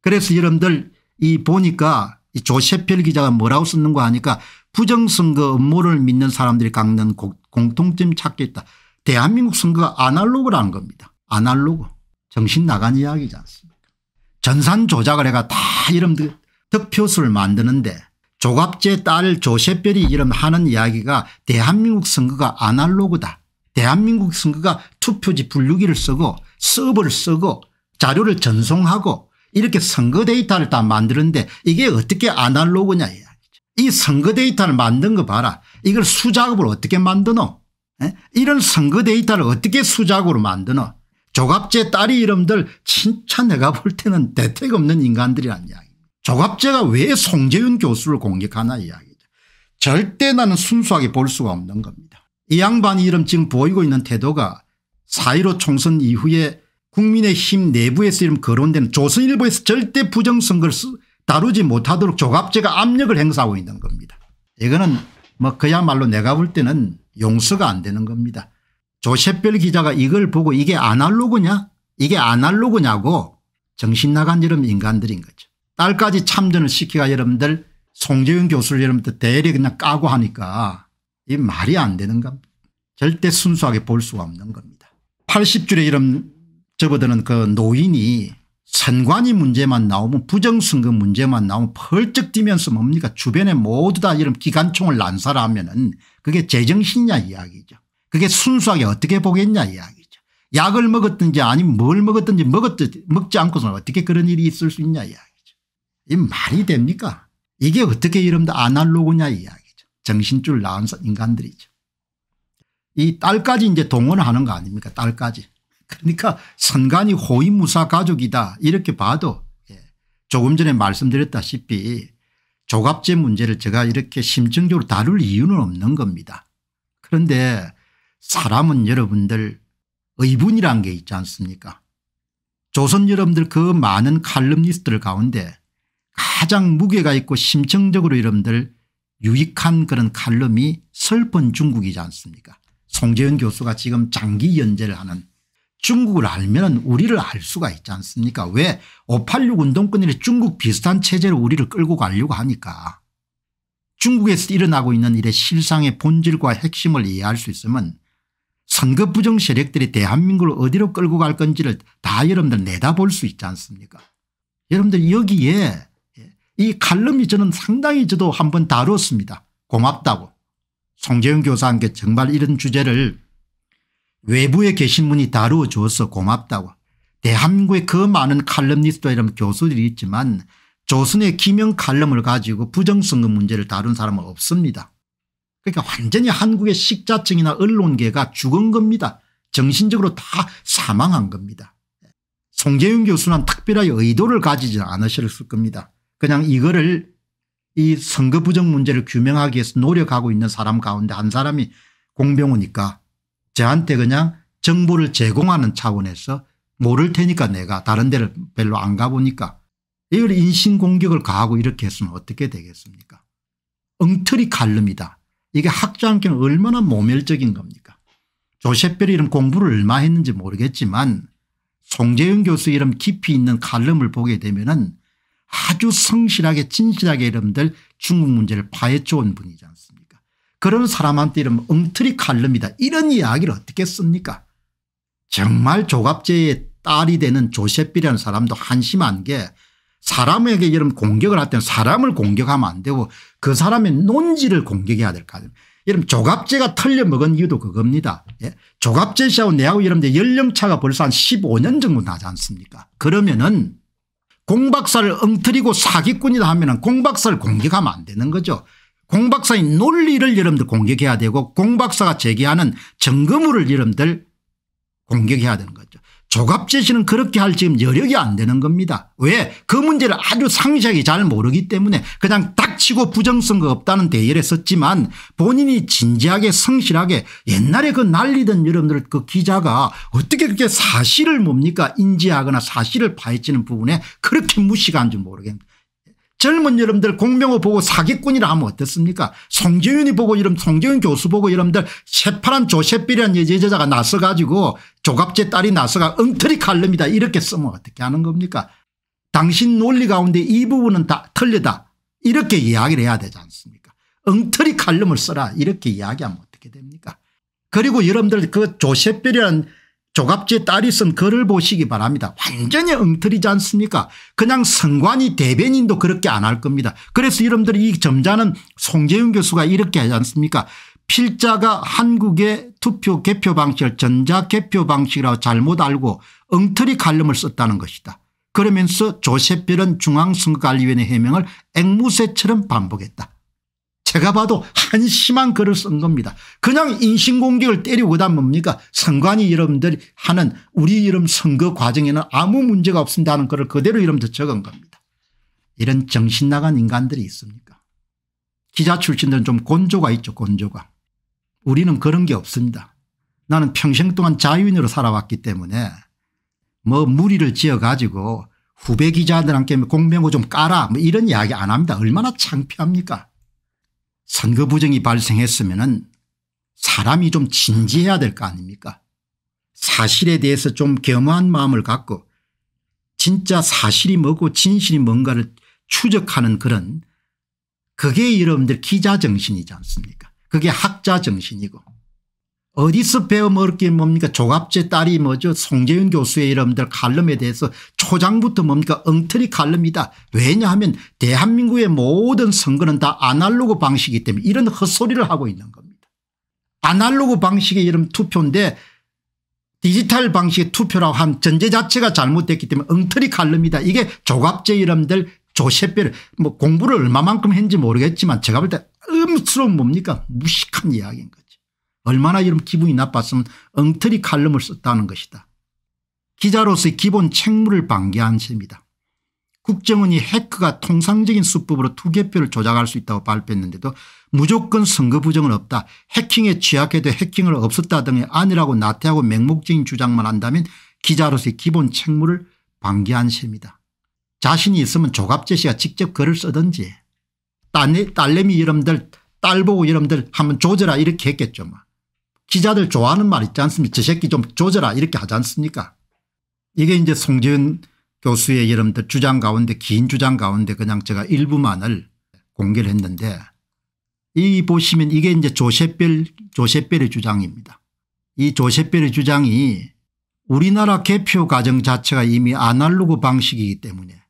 그래서 여러분들 이 보니까 이 조세필 기자가 뭐라고 썼는가 하니까 부정선거 음모를 믿는 사람들이 깎는 공통점 찾겠다. 대한민국 선거가 아날로그라는 겁니다. 아날로그. 정신 나간 이야기지 않습니까 전산 조작을 해가 다이름 득표수를 만드는데 조갑제 딸조셉별이이름 하는 이야기가 대한민국 선거가 아날로그다. 대한민국 선거가 투표지 분류기를 쓰고 서버를 쓰고 자료를 전송하고 이렇게 선거 데이터를 다 만드는데 이게 어떻게 아날로그냐 이야기죠. 이 선거 데이터를 만든 거 봐라. 이걸 수작업을 어떻게 만드노 이런 선거 데이터를 어떻게 수작으로 만드나 조갑제 딸이 이름들 진짜 내가 볼 때는 대책 없는 인간들이란 이야기 조갑제가 왜 송재윤 교수를 공격하나 이야기죠 절대 나는 순수하게 볼 수가 없는 겁니다 이 양반이 이름 지금 보이고 있는 태도가 4.15 총선 이후에 국민의힘 내부에서 이름 거론되는 조선일보에서 절대 부정선거를 다루지 못하도록 조갑제가 압력을 행사하고 있는 겁니다 이거는 뭐 그야말로 내가 볼 때는 용서가 안 되는 겁니다. 조셉별 기자가 이걸 보고 이게 아날로그냐 이게 아날로그냐고 정신 나간 여러 인간들인 거죠. 딸까지 참전을 시키가 여러분들 송재윤 교수를 여러분들 대리 그냥 까고 하니까 이 말이 안 되는 겁니다. 절대 순수하게 볼 수가 없는 겁니다. 80줄에 이름 접어드는 그 노인이 선관위 문제만 나오면 부정선거 문제만 나오면 펄쩍 뛰면서 뭡니까 주변에 모두 다 이런 기관총을 난사하면 은 그게 제정신냐 이 이야기죠. 그게 순수하게 어떻게 보겠냐 이야기죠. 약을 먹었든지 아니면 뭘 먹었든지 먹었든지 먹지 않고서 는 어떻게 그런 일이 있을 수 있냐 이야기죠. 이 말이 됩니까 이게 어떻게 이름도 아날로그냐 이야기죠. 정신줄 나온 인간들이죠. 이 딸까지 이제 동원하는 거 아닙니까 딸까지. 그러니까 선관이 호위무사 가족이다 이렇게 봐도 예, 조금 전에 말씀드렸다시피 조갑제 문제를 제가 이렇게 심층적으로 다룰 이유는 없는 겁니다. 그런데 사람은 여러분들 의분이란 게 있지 않습니까 조선 여러분들 그 많은 칼럼니스트들 가운데 가장 무게가 있고 심층적으로 여러분들 유익한 그런 칼럼이 슬픈 중국이지 않습니까 송재현 교수가 지금 장기 연재를 하는 중국을 알면 우리를 알 수가 있지 않습니까 왜 586운동권이 중국 비슷한 체제로 우리를 끌고 가려고 하니까 중국에서 일어나고 있는 일의 실상의 본질과 핵심을 이해할 수 있으면 선거 부정 세력들이 대한민국을 어디로 끌고 갈 건지를 다 여러분들 내다볼 수 있지 않습니까 여러분들 여기에 이 칼럼이 저는 상당히 저도 한번 다뤘습니다 고맙다고 송재훈 교사한테 정말 이런 주제를 외부에 계신 분이 다루어줘서 고맙다고 대한민국에 그 많은 칼럼니스트와 이런 교수들이 있지만 조선의 기명 칼럼을 가지고 부정선거 문제를 다룬 사람은 없습니다. 그러니까 완전히 한국의 식자층이나 언론계가 죽은 겁니다. 정신적으로 다 사망한 겁니다. 송재윤 교수는 특별하게 의도를 가지지 않으셨을 겁니다. 그냥 이거를 이 선거 부정 문제를 규명하기 위해서 노력하고 있는 사람 가운데 한 사람이 공병호니까 저한테 그냥 정보를 제공하는 차원에서 모를 테니까 내가 다른 데를 별로 안 가보니까 이걸 인신공격을 가하고 이렇게 했으면 어떻게 되겠습니까 엉터리 칼럼이다. 이게 학자한테는 얼마나 모멸적인 겁니까 조셉별 이름 공부를 얼마 했는지 모르겠지만 송재윤 교수 이름 깊이 있는 칼럼을 보게 되면 은 아주 성실하게 진실하게 이름들 중국 문제를 파헤쳐온 분이지 않습니까 그런 사람한테 이러면 엉터리 칼릅이다 이런 이야기를 어떻게 씁니까 정말 조갑제의 딸이 되는 조셉비라는 사람도 한심한 게 사람에게 이런 공격을 할 때는 사람을 공격하면 안 되고 그 사람의 논지를 공격해야 될거 아닙니까 여러분 조갑제가 털려먹은 이유도 그겁니다. 예? 조갑제 씨하고 내하고 여러분들 연령차가 벌써 한 15년 정도 나지 않습니까 그러면은 공박사를 엉터리고 사기꾼이다 하면 은 공박사를 공격하면 안 되는 거죠. 공박사의 논리를 여러분들 공격해야 되고 공박사가 제기하는 점검물을 여러분들 공격해야 되는 거죠. 조갑제시는 그렇게 할 지금 여력이 안 되는 겁니다. 왜? 그 문제를 아주 상세하게 잘 모르기 때문에 그냥 닥치고 부정선거 없다는 대의를 썼지만 본인이 진지하게 성실하게 옛날에 그 날리던 여러분들 그 기자가 어떻게 그렇게 사실을 뭡니까 인지하거나 사실을 파헤치는 부분에 그렇게 무시가 한지 모르겠는데 젊은 여러분들 공명호 보고 사기꾼이라 하면 어떻습니까 송재윤이 보고 이름 송재윤 교수 보고 여러분들 새파란 조셉비라는 여자가 예, 나서 가지고 조갑제 딸이 나서가 엉터리 칼럼이다 이렇게 쓰면 어떻게 하는 겁니까 당신 논리 가운데 이 부분은 다 틀리다 이렇게 이야기를 해야 되지 않습니까 엉터리 칼럼을 써라 이렇게 이야기하면 어떻게 됩니까 그리고 여러분들 그 조셉비라는 조갑지 딸이 쓴 글을 보시기 바랍니다. 완전히 엉터리지 않습니까 그냥 선관이 대변인도 그렇게 안 할 겁니다. 그래서 여러분들이 이 점자는 송재윤 교수가 이렇게 하지 않습니까 필자가 한국의 투표 개표 방식을 전자 개표 방식이라고 잘못 알고 엉터리 칼럼을 썼다는 것이다. 그러면서 조셉별은 중앙선거관리위원회 해명을 앵무새처럼 반복했다. 제가 봐도 한심한 글을 쓴 겁니다. 그냥 인신공격을 때리고 그다음 뭡니까 선관위 여러분들이 하는 우리 이름 선거 과정에는 아무 문제가 없습니다는 글을 그대로 이름 더 적은 겁니다. 이런 정신 나간 인간들이 있습니까 기자 출신들은 좀 곤조가 있죠 곤조가. 우리는 그런 게 없습니다. 나는 평생 동안 자유인으로 살아왔기 때문에 뭐 무리를 지어 가지고 후배 기자들한테 공명호 좀 까라 뭐 이런 이야기 안 합니다. 얼마나 창피합니까 선거 부정이 발생했으면 사람이 좀 진지해야 될 거 아닙니까 사실에 대해서 좀 겸허한 마음을 갖고 진짜 사실이 뭐고 진실이 뭔가를 추적하는 그런 그게 여러분들 기자 정신이지 않습니까 그게 학자 정신이고 어디서 배워 먹을 게 뭡니까 조갑제 딸이 뭐죠 송재윤 교수의 여러분들 칼럼에 대해서 초장부터 뭡니까 엉터리 칼럼이다 왜냐하면 대한민국의 모든 선거는 다 아날로그 방식이기 때문에 이런 헛소리를 하고 있는 겁니다. 아날로그 방식의 이름 투표인데 디지털 방식의 투표라고 한 전제 자체가 잘못됐기 때문에 엉터리 칼럼이다 이게 조갑제 이름들 조세별 뭐 공부를 얼마만큼 했는지 모르겠지만 제가 볼 때음스러 뭡니까 무식한 이야기인 거예요. 얼마나 이런 기분이 나빴으면 엉터리 칼럼을 썼다는 것이다. 기자로서의 기본 책무를 방기한 셈이다. 국정원이 해커가 통상적인 수법으로 투개표를 조작할 수 있다고 발표했는데도 무조건 선거 부정은 없다. 해킹에 취약해도 해킹을 없었다 등의 아니라고 나태하고 맹목적인 주장만 한다면 기자로서의 기본 책무를 방기한 셈이다. 자신이 있으면 조갑재 씨가 직접 글을 쓰든지 딸내, 미 여러분들 딸보고 여러분들 한번 조져라 이렇게 했겠죠. 뭐. 기자들 좋아하는 말 있지 않습니까 저 새끼 좀 조져라 이렇게 하지 않습니까 이게 이제 송지은 교수의 여러분들 주장 가운데 긴 주장 가운데 그냥 제가 일부만을 공개를 했는데 이 보시면 이게 이제 조셉별조셉별의 주장입니다. 이조셉별의 주장이 우리나라 개표 과정 자체가 이미 아날로그 방식이기 때문에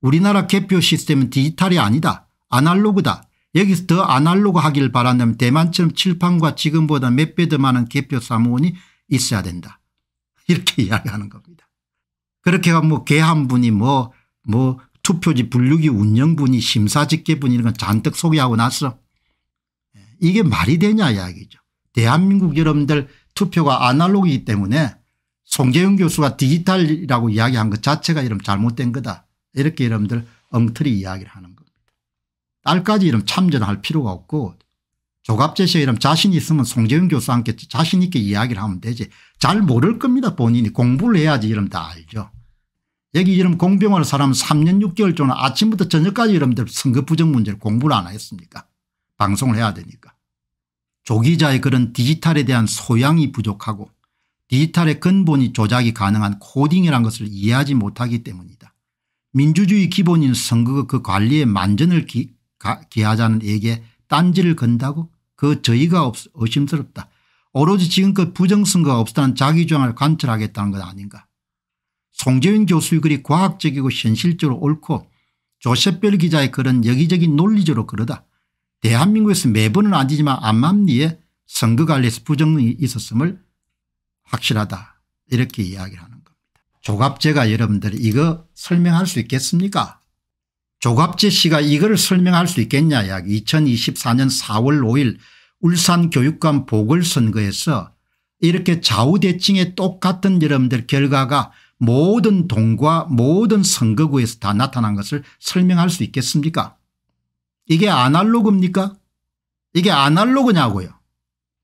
우리나라 개표 시스템은 디지털이 아니다. 아날로그다. 여기서 더 아날로그하길 바란다면 대만처럼 칠판과 지금보다 몇 배 더 많은 개표 사무원이 있어야 된다. 이렇게 이야기하는 겁니다. 그렇게 하면 뭐개한 분이 뭐뭐 뭐 투표지 분류기 운영분이 심사집계분이 이런 건 잔뜩 소개하고 나서 이게 말이 되냐 이야기죠. 대한민국 여러분들 투표가 아날로그이기 때문에 송재윤 교수가 디지털이라고 이야기한 것 자체가 이런 잘못된 거다. 이렇게 여러분들 엉터리 이야기를 하는 딸까지 이름 참전할 필요가 없고 조갑재 씨의 이름 자신 있으면 송재윤 교수한테 자신 있게 이야기를 하면 되지 잘 모를 겁니다 본인이 공부를 해야지 이름 다 알죠. 여기 이름 공병원 사람 3년 6개월 전안 아침부터 저녁까지 이름들 선거 부정 문제를 공부를 안 하겠습니까 방송을 해야 되니까. 조기자의 그런 디지털에 대한 소양이 부족하고 디지털의 근본이 조작이 가능한 코딩이란 것을 이해하지 못하기 때문이다. 민주주의 기본인 선거 그관리에 만전을 기, 기하자는 에게 딴지를 건다고 그 저의가 없, 의심스럽다. 오로지 지금껏 그 부정선거가 없었다는 자기 주장을 관철하겠다는 것 아닌가. 송재윤 교수의 글이 과학적이고 현실적으로 옳고 조셉별 기자의 글은 여기저기 논리적으로 그러다. 대한민국에서 매번은 아니지만 암암리에 선거 관리에서 부정이 있었음을 확실하다 이렇게 이야기를 하는 겁니다. 조갑제가 여러분들 이거 설명할 수 있겠습니까 조갑재 씨가 이걸 설명할 수 있겠냐 약 2024년 4월 5일 울산 교육감 보궐선거에서 이렇게 좌우대칭의 똑같은 여러분들 결과가 모든 동과 모든 선거구에서 다 나타난 것을 설명할 수 있겠습니까 이게 아날로그입니까 이게 아날로그냐고요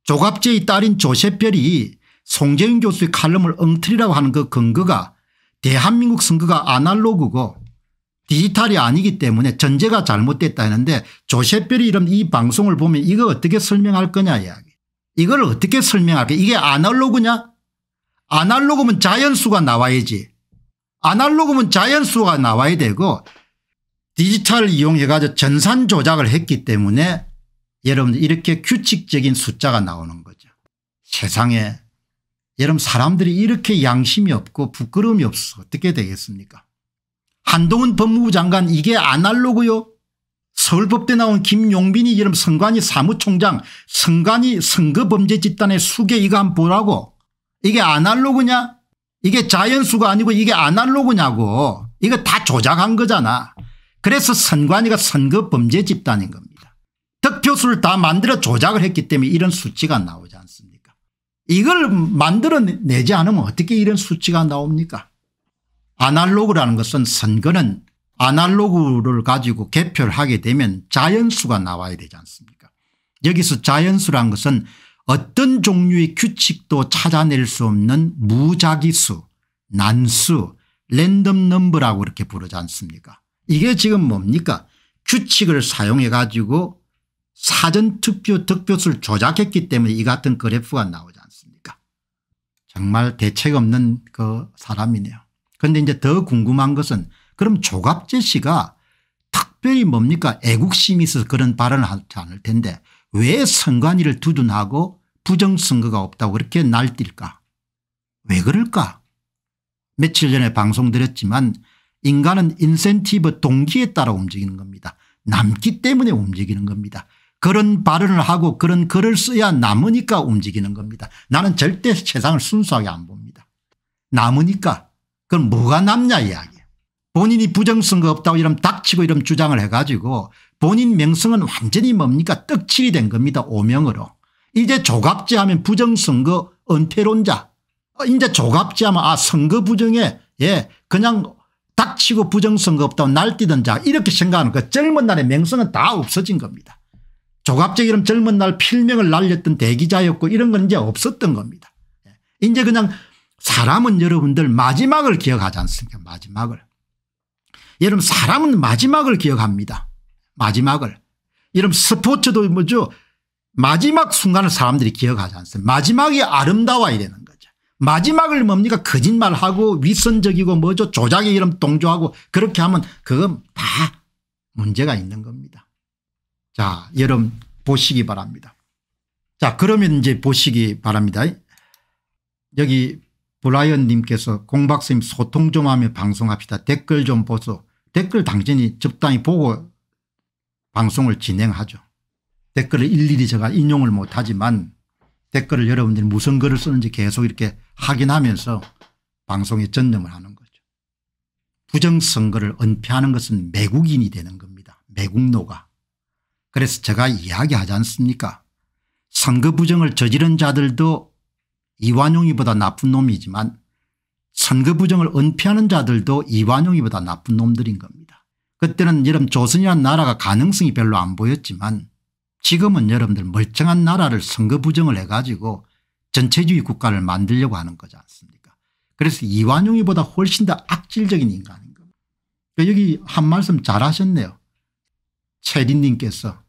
조갑재의 딸인 조세별이 송재윤 교수의 칼럼을 엉터리라고 하는 그 근거가 대한민국 선거가 아날로그고 디지털이 아니기 때문에 전제가 잘못됐다 했는데 조셉별이 이런 이 방송을 보면 이거 어떻게 설명할 거냐 이야기. 이걸 어떻게 설명할까 이게 아날로그냐 아날로그면 자연수가 나와야지 아날로그면 자연수가 나와야 되고 디지털 을 이용해가지고 전산 조작을 했기 때문에 여러분들 이렇게 규칙적인 숫자가 나오는 거죠. 세상에 여러분 사람들이 이렇게 양심이 없고 부끄러움이 없어 어떻게 되겠습니까 한동훈 법무부 장관 이게 아날로그요. 서울법대 나온 김용빈이 이름 선관위 사무총장 선관위 선거범죄 집단의 수계 이거 한번 보라고. 이게 아날로그냐? 이게 자연수가 아니고 이게 아날로그냐고. 이거 다 조작한 거잖아. 그래서 선관위가 선거범죄 집단인 겁니다. 득표수를 다 만들어 조작을 했기 때문에 이런 수치가 나오지 않습니까? 이걸 만들어내지 않으면 어떻게 이런 수치가 나옵니까? 아날로그라는 것은 선거는 아날로그를 가지고 개표를 하게 되면 자연수가 나와야 되지 않습니까 여기서 자연수란 것은 어떤 종류의 규칙도 찾아낼 수 없는 무작위수 난수 랜덤 넘버라고 이렇게 부르지 않습니까 이게 지금 뭡니까 규칙을 사용해 가지고 사전투표 득표수를 조작했기 때문에 이 같은 그래프가 나오지 않습니까 정말 대책 없는 그 사람이네요. 그런데 이제 더 궁금한 것은 그럼 조갑재 씨가 특별히 뭡니까 애국심이 있어서 그런 발언을 하지 않을 텐데 왜 선관위를 두둔하고 부정선거가 없다고 그렇게 날뛸까 왜 그럴까 며칠 전에 방송드렸지만 인간은 인센티브 동기에 따라 움직이는 겁니다. 남기 때문에 움직이는 겁니다. 그런 발언을 하고 그런 글을 써야 남으니까 움직이는 겁니다. 나는 절대 세상을 순수하게 안 봅니다. 남으니까 그건 뭐가 남냐 이야기예요. 본인이 부정선거 없다고 이런 닥치고 이런 주장을 해가지고 본인 명성은 완전히 뭡니까 떡칠이 된 겁니다. 오명으로. 이제 조갑제 하면 부정선거 은폐론자 어, 이제 조갑제 하면 아 선거 부정에 예 그냥 닥치고 부정선거 없다고 날뛰던 자 이렇게 생각하는 그 젊은 날의 명성은 다 없어진 겁니다. 조갑제 이름 젊은 날 필명을 날렸던 대기자였고 이런 건 이제 없었던 겁니다. 예, 이제 그냥 사람은 여러분들 마지막을 기억하지 않습니까 마지막을. 여러분 사람은 마지막을 기억합니다. 마지막을. 여러분 스포츠도 뭐죠 마지막 순간을 사람들이 기억하지 않습니까 마지막이 아름다워야 되는 거죠. 마지막을 뭡니까 거짓말하고 위선적이고 뭐죠 조작에 이런 동조하고 그렇게 하면 그건 다 문제가 있는 겁니다. 자 여러분 보시기 바랍니다. 자 그러면 이제 보시기 바랍니다. 여기 브라이언 님께서 공박사님 소통 좀 하며 방송합시다. 댓글 좀 보소. 댓글 당신이 적당히 보고 방송을 진행하죠. 댓글을 일일이 제가 인용을 못하지만 댓글을 여러분들이 무슨 글을 쓰는지 계속 이렇게 확인하면서 방송에 전념을 하는 거죠. 부정선거를 은폐하는 것은 매국인이 되는 겁니다. 매국노가. 그래서 제가 이야기하지 않습니까 선거 부정을 저지른 자들도 이완용이보다 나쁜 놈이지만 선거부정을 은폐하는 자들도 이완용이보다 나쁜 놈들인 겁니다. 그때는 여러분 조선이란 나라가 가능성이 별로 안 보였지만 지금은 여러분들 멀쩡한 나라를 선거부정을 해가지고 전체주의 국가를 만들려고 하는 거지 않습니까 그래서 이완용이보다 훨씬 더 악질적인 인간인 겁니다. 그러니까 여기 한 말씀 잘하셨네요. 최린님께서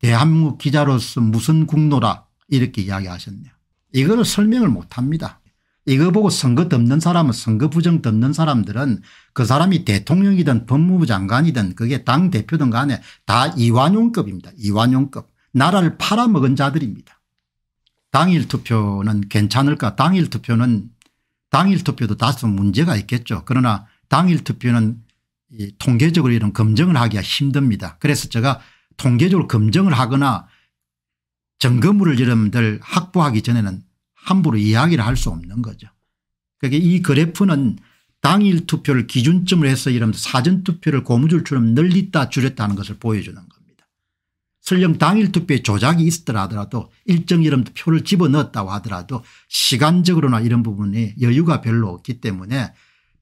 대한민국 기자로서 무슨 국노라 이렇게 이야기하셨네요. 이거를 설명을 못합니다. 이거 보고 선거 덮는 사람은 선거 부정 덮는 사람들은 그 사람이 대통령이든 법무부 장관이든 그게 당대표든 간에 다 이완용급입니다. 이완용급. 나라를 팔아먹은 자들입니다. 당일 투표는 괜찮을까 당일 투표는 당일 투표도 다소 문제가 있겠죠. 그러나 당일 투표는 통계적으로 이런 검증을 하기가 힘듭니다. 그래서 제가 통계적으로 검증을 하거나 점거물을 여러분들 확보하기 전에는 함부로 이야기를 할 수 없는 거죠. 그게이 그래프는 당일 투표를 기준점으로 해서 이런 사전투표를 고무줄처럼 늘리다 줄였다 는 것을 보여주는 겁니다. 설령 당일 투표에 조작이 있었더라 하더라도 일정 이런 표를 집어넣었다고 하더라도 시간적으로나 이런 부분이 여유가 별로 없기 때문에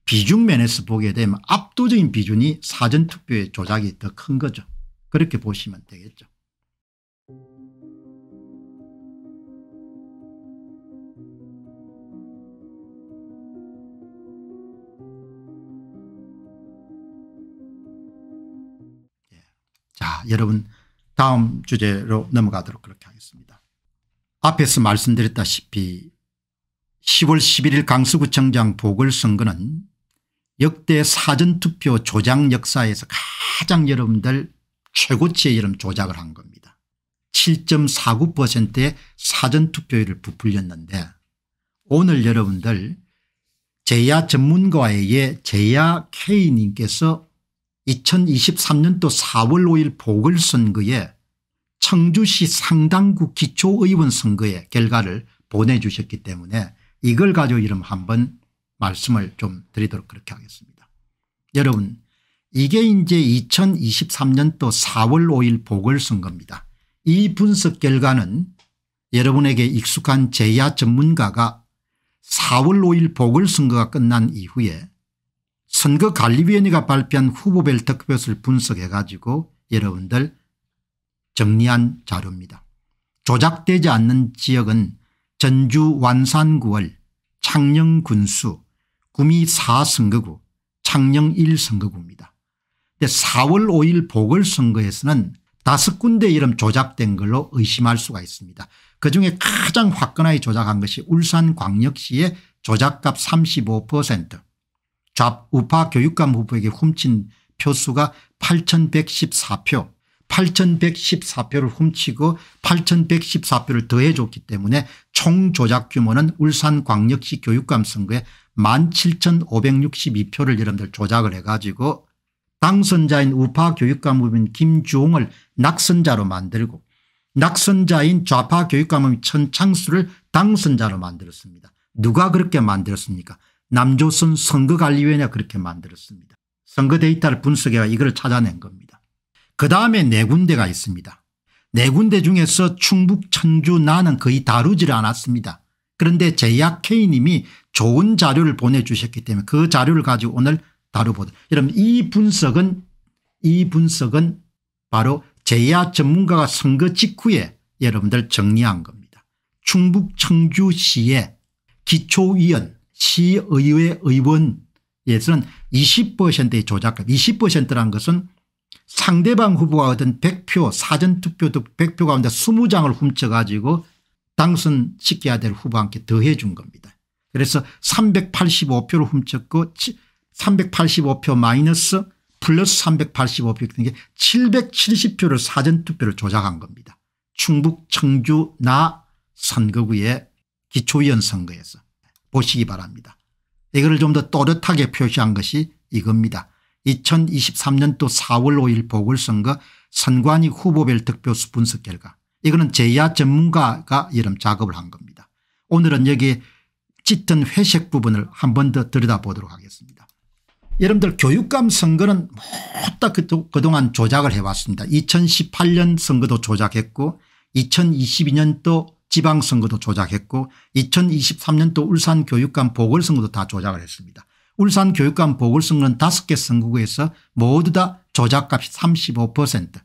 비중면에서 보게 되면 압도적인 비중이 사전투표의 조작이 더 큰 거죠. 그렇게 보시면 되겠죠. 여러분 다음 주제로 넘어가도록 그렇게 하겠습니다. 앞에서 말씀드렸다시피 10월 11일 강서구청장 보궐선거는 역대 사전투표 조작 역사에서 가장 여러분들 최고치의 여름 조작을 한 겁니다. 7.49%의 사전투표율을 부풀렸는데 오늘 여러분들 제야 전문가에게 제야 K님께서 2023년도 4월 5일 보궐선거에 청주시 상당구 기초의원 선거의 결과를 보내주셨기 때문에 이걸 가지고 이름 한번 말씀을 좀 드리도록 그렇게 하겠습니다. 여러분 이게 이제 2023년도 4월 5일 보궐선거입니다. 이 분석 결과는 여러분에게 익숙한 제야 전문가가 4월 5일 보궐선거가 끝난 이후에 선거관리위원회가 발표한 후보별 득표수를 분석해 가지고 여러분들 정리한 자료입니다. 조작되지 않는 지역은 전주 완산구월 창녕군수 구미 4선거구 창녕 1선거구입니다. 4월 5일 보궐선거에서는 다섯 군데 이름 조작된 걸로 의심할 수가 있습니다. 그중에 가장 화끈하게 조작한 것이 울산광역시의 조작값 35% 좌우파 교육감 후보에게 훔친 표수가 8114표 8114표를 훔치고 8114표를 더해줬기 때문에 총 조작 규모는 울산광역시 교육감 선거에 17,562표를 여러분들 조작을 해가지고 당선자인 우파 교육감 후보인 김주홍을 낙선자로 만들고 낙선자인 좌파 교육감 후보인 천창수를 당선자로 만들었습니다. 누가 그렇게 만들었습니까 남조선 선거관리위원회 가 그렇게 만들었습니다. 선거 데이터를 분석해와 이걸 찾아낸 겁니다. 그 다음에 네 군데가 있습니다. 네 군데 중에서 충북 천주 나는 거의 다루질 않았습니다. 그런데 제약K님이 좋은 자료를 보내주셨기 때문에 그 자료를 가지고 오늘 다루보다 여러분 이 분석은 이 분석은 바로 제야 전문가가 선거 직후에 여러분들 정리한 겁니다. 충북 청주시의 기초위원 시의회 의원에서는 20%의 조작값 20%라는 것은 상대방 후보가 얻은 100표 사전투표 등 100표 가운데 20장을 훔쳐가지고 당선시켜야 될 후보한테 더해 준 겁니다. 그래서 385표를 훔쳤고 385표 마이너스 플러스 385표 등게 770표를 사전투표를 조작한 겁니다. 충북 청주 나 선거구의 기초위원 선거에서 보시기 바랍니다. 이거를 좀 더 또렷하게 표시한 것이 이겁니다. 2023년도 4월 5일 보궐선거 선관위 후보별 득표수 분석 결과 이거는 제야 전문가가 이름 작업을 한 겁니다. 오늘은 여기에 짙은 회색 부분을 한 번 더 들여다보도록 하겠습니다. 여러분들 교육감 선거는 모두 그, 그동안 조작을 해왔습니다. 2018년 선거도 조작했고 2022년도 지방선거도 조작했고 2023년도 울산교육감 보궐선거도 다 조작을 했습니다. 울산교육감 보궐선거는 5개 선거구에서 모두 다 조작값이 35%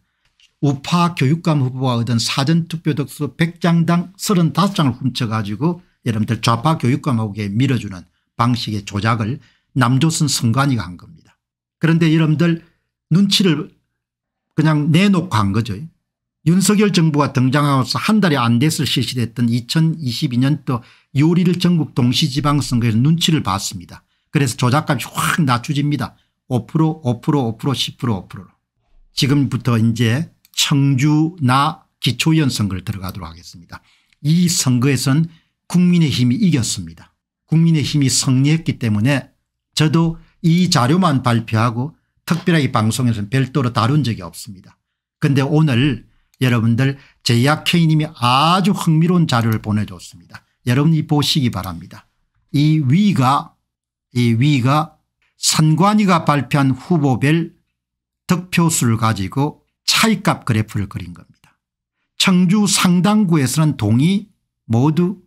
우파 교육감 후보가 얻은 사전투표 득수 100장당 35장을 훔쳐가지고 여러분들 좌파 교육감하고에 밀어주는 방식의 조작을 남조선 선관위가 한 겁니다. 그런데 여러분들 눈치를 그냥 내놓고 한 거죠. 윤석열 정부가 등장하면서 한 달이 안 돼서 실시됐던 2022년도 요리를 전국 동시지방선거에서 눈치를 봤습니다. 그래서 조작값이 확 낮춰집니다. 5% 5% 5% 10% 5%로. 지금부터 이제 청주나 기초위원 선거를 들어가도록 하겠습니다. 이 선거에선 국민의힘이 이겼습니다. 국민의힘이 승리했기 때문에 저도 이 자료만 발표하고 특별하게 방송에서는 별도로 다룬 적이 없습니다. 그런데 오늘 여러분들 제약회의님이 아주 흥미로운 자료를 보내줬습니다. 여러분이 보시기 바랍니다. 이 위가 이 위가 산관위가 발표한 후보별 득표수를 가지고 차이값 그래프를 그린 겁니다. 청주 상당구에서는 동이 모두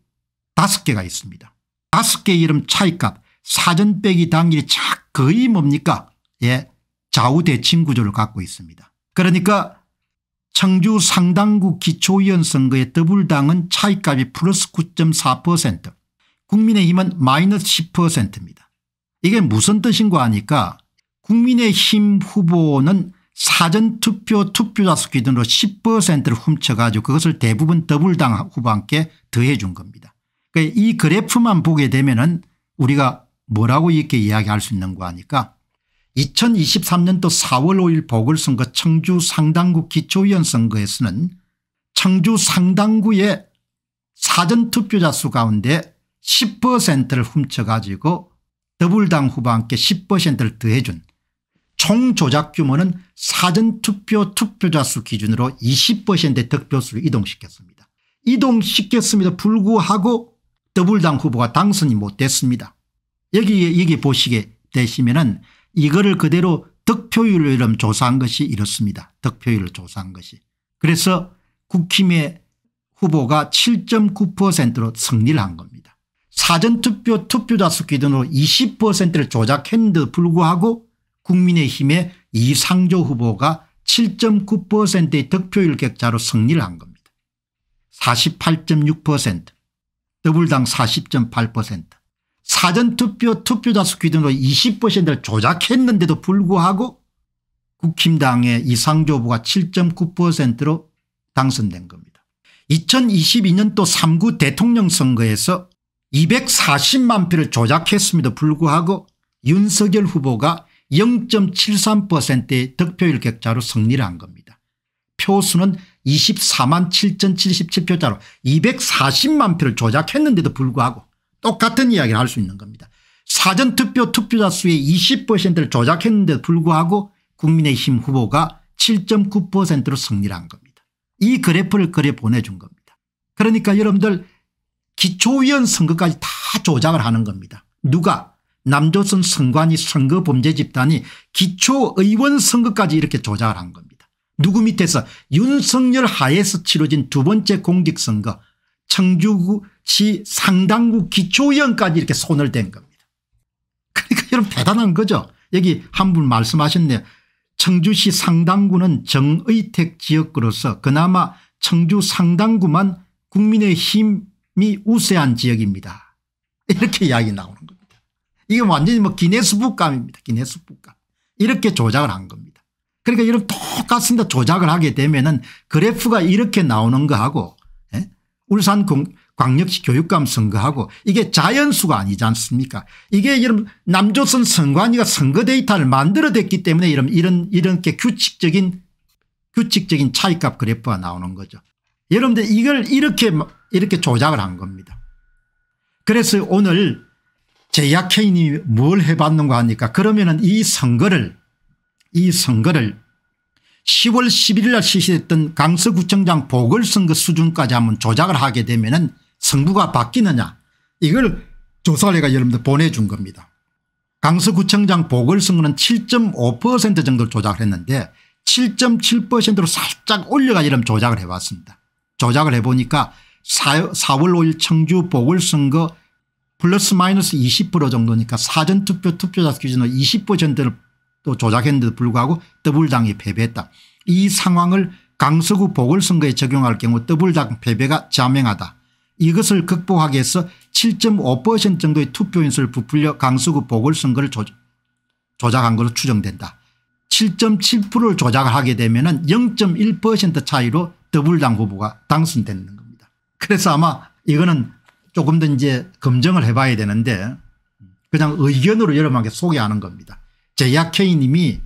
다섯 개가 있습니다. 다섯 개 이름 차이값 사전 빼기 당일이 거의 뭡니까 예, 좌우대칭 구조를 갖고 있습니다. 그러니까 청주 상당구 기초위원 선거의 더블당은 차이값이 플러스 9.4% 국민의힘은 마이너스 10%입니다. 이게 무슨 뜻인가 하니까 국민의힘 후보는 사전투표 투표자 수 기준으로 10%를 훔쳐가지고 그것을 대부분 더블당 후보한테 더해 준 겁니다. 그러니까 이 그래프만 보게 되면 은 우리가 뭐라고 이렇게 이야기할 수 있는가 하니까 2023년도 4월 5일 보궐선거 청주 상당구 기초위원 선거에서는 청주 상당구의 사전투표자 수 가운데 10%를 훔쳐가지고 더불당 후보와 함께 10%를 더해준 총 조작 규모는 사전투표 투표자 수 기준으로 20%의 득표수를 이동시켰습니다. 이동시켰습니다 불구하고 더불당 후보가 당선이 못됐습니다. 여기에 여기 보시게 되시면은 이거를 그대로 득표율을 조사한 것이 이렇습니다. 득표율을 조사한 것이. 그래서 국힘의 후보가 7.9%로 승리를 한 겁니다. 사전투표 투표자 수 기준으로 20%를 조작했는데 불구하고 국민의힘의 이상조 후보가 7.9%의 득표율 격차로 승리를 한 겁니다. 48.6%더블당40.8% 사전투표 투표자수 기준으로 20%를 조작했는데도 불구하고 국힘당의 이상조 후보가 7.9%로 당선된 겁니다. 2022년도 3구 대통령 선거에서 240만 표를 조작했음에도 불구하고 윤석열 후보가 0.73%의 득표율 격차로 승리를 한 겁니다. 표수는 24만 7,077표자로 240만 표를 조작했는데도 불구하고 똑같은 이야기를 할 수 있는 겁니다. 사전투표 투표자 수의 20%를 조작했는데 도 불구하고 국민의힘 후보가 7.9%로 승리한 를 겁니다. 이 그래프를 그래 보내준 겁니다. 그러니까 여러분들 기초위원 선거까지 다 조작을 하는 겁니다. 누가 남조선 선관위 선거범죄 집단이 기초의원 선거까지 이렇게 조작을 한 겁니다. 누구 밑에서 윤석열 하에서 치러진 두 번째 공직선거 청주구 지 상당구 기초위원까지 이렇게 손을 댄 겁니다. 그러니까 여러분 대단한 거죠. 여기 한 분 말씀하셨네요. 청주시 상당구는 정의택 지역구로서 그나마 청주 상당구만 국민의힘이 우세한 지역입니다. 이렇게 이야기 나오는 겁니다. 이게 완전히 뭐 기네스북감입니다. 기네스북감. 이렇게 조작을 한 겁니다. 그러니까 이런 똑같습니다. 조작을 하게 되면 은 그래프가 이렇게 나오는 거하고 예? 울산 공, 광역시 교육감 선거하고 이게 자연수가 아니지 않습니까 이게 이런 남조선 선관위가 선거 데이터를 만들어냈기 때문에 이런 이런 이렇게 규칙적인 규칙적인 차이값 그래프가 나오는 거죠. 여러분들 이걸 이렇게 뭐, 이렇게 조작을 한 겁니다. 그래서 오늘 제약해인이뭘 해봤는가 하니까 그러면은 이 선거를 이 선거를 10월 11일 날 실시했던 강서구청장 보궐선거 수준까지 한번 조작을 하게 되면은 승부가 바뀌느냐 이걸 조사를 해가 여러분들 보내준 겁니다. 강서구청장 보궐선거는 7.5% 정도 를 조작을 했는데 7.7%로 살짝 올려가 이름 조작을 해왔습니다. 조작을 해보니까 4, 4월 5일 청주 보궐선거 플러스 마이너스 20% 정도니까 사전투표 투표자 기준으로 20%를 또 조작했는데도 불구하고 더블당이 패배했다. 이 상황을 강서구 보궐선거에 적용할 경우 더블당 패배가 자명하다. 이것을 극복하기 위해서 7.5% 정도의 투표인수를 부풀려 강서구 보궐선거를 조작한 것으로 추정된다. 7.7%를 조작을 하게 되면 0 1 차이로 더블당 후보가 당선되는 겁니다. 그래서 아마 이거는 조금 더 이제 검증을 해봐야 되는데 그냥 의견으로 여러분에게 소개하는 겁니다. 제약회의님이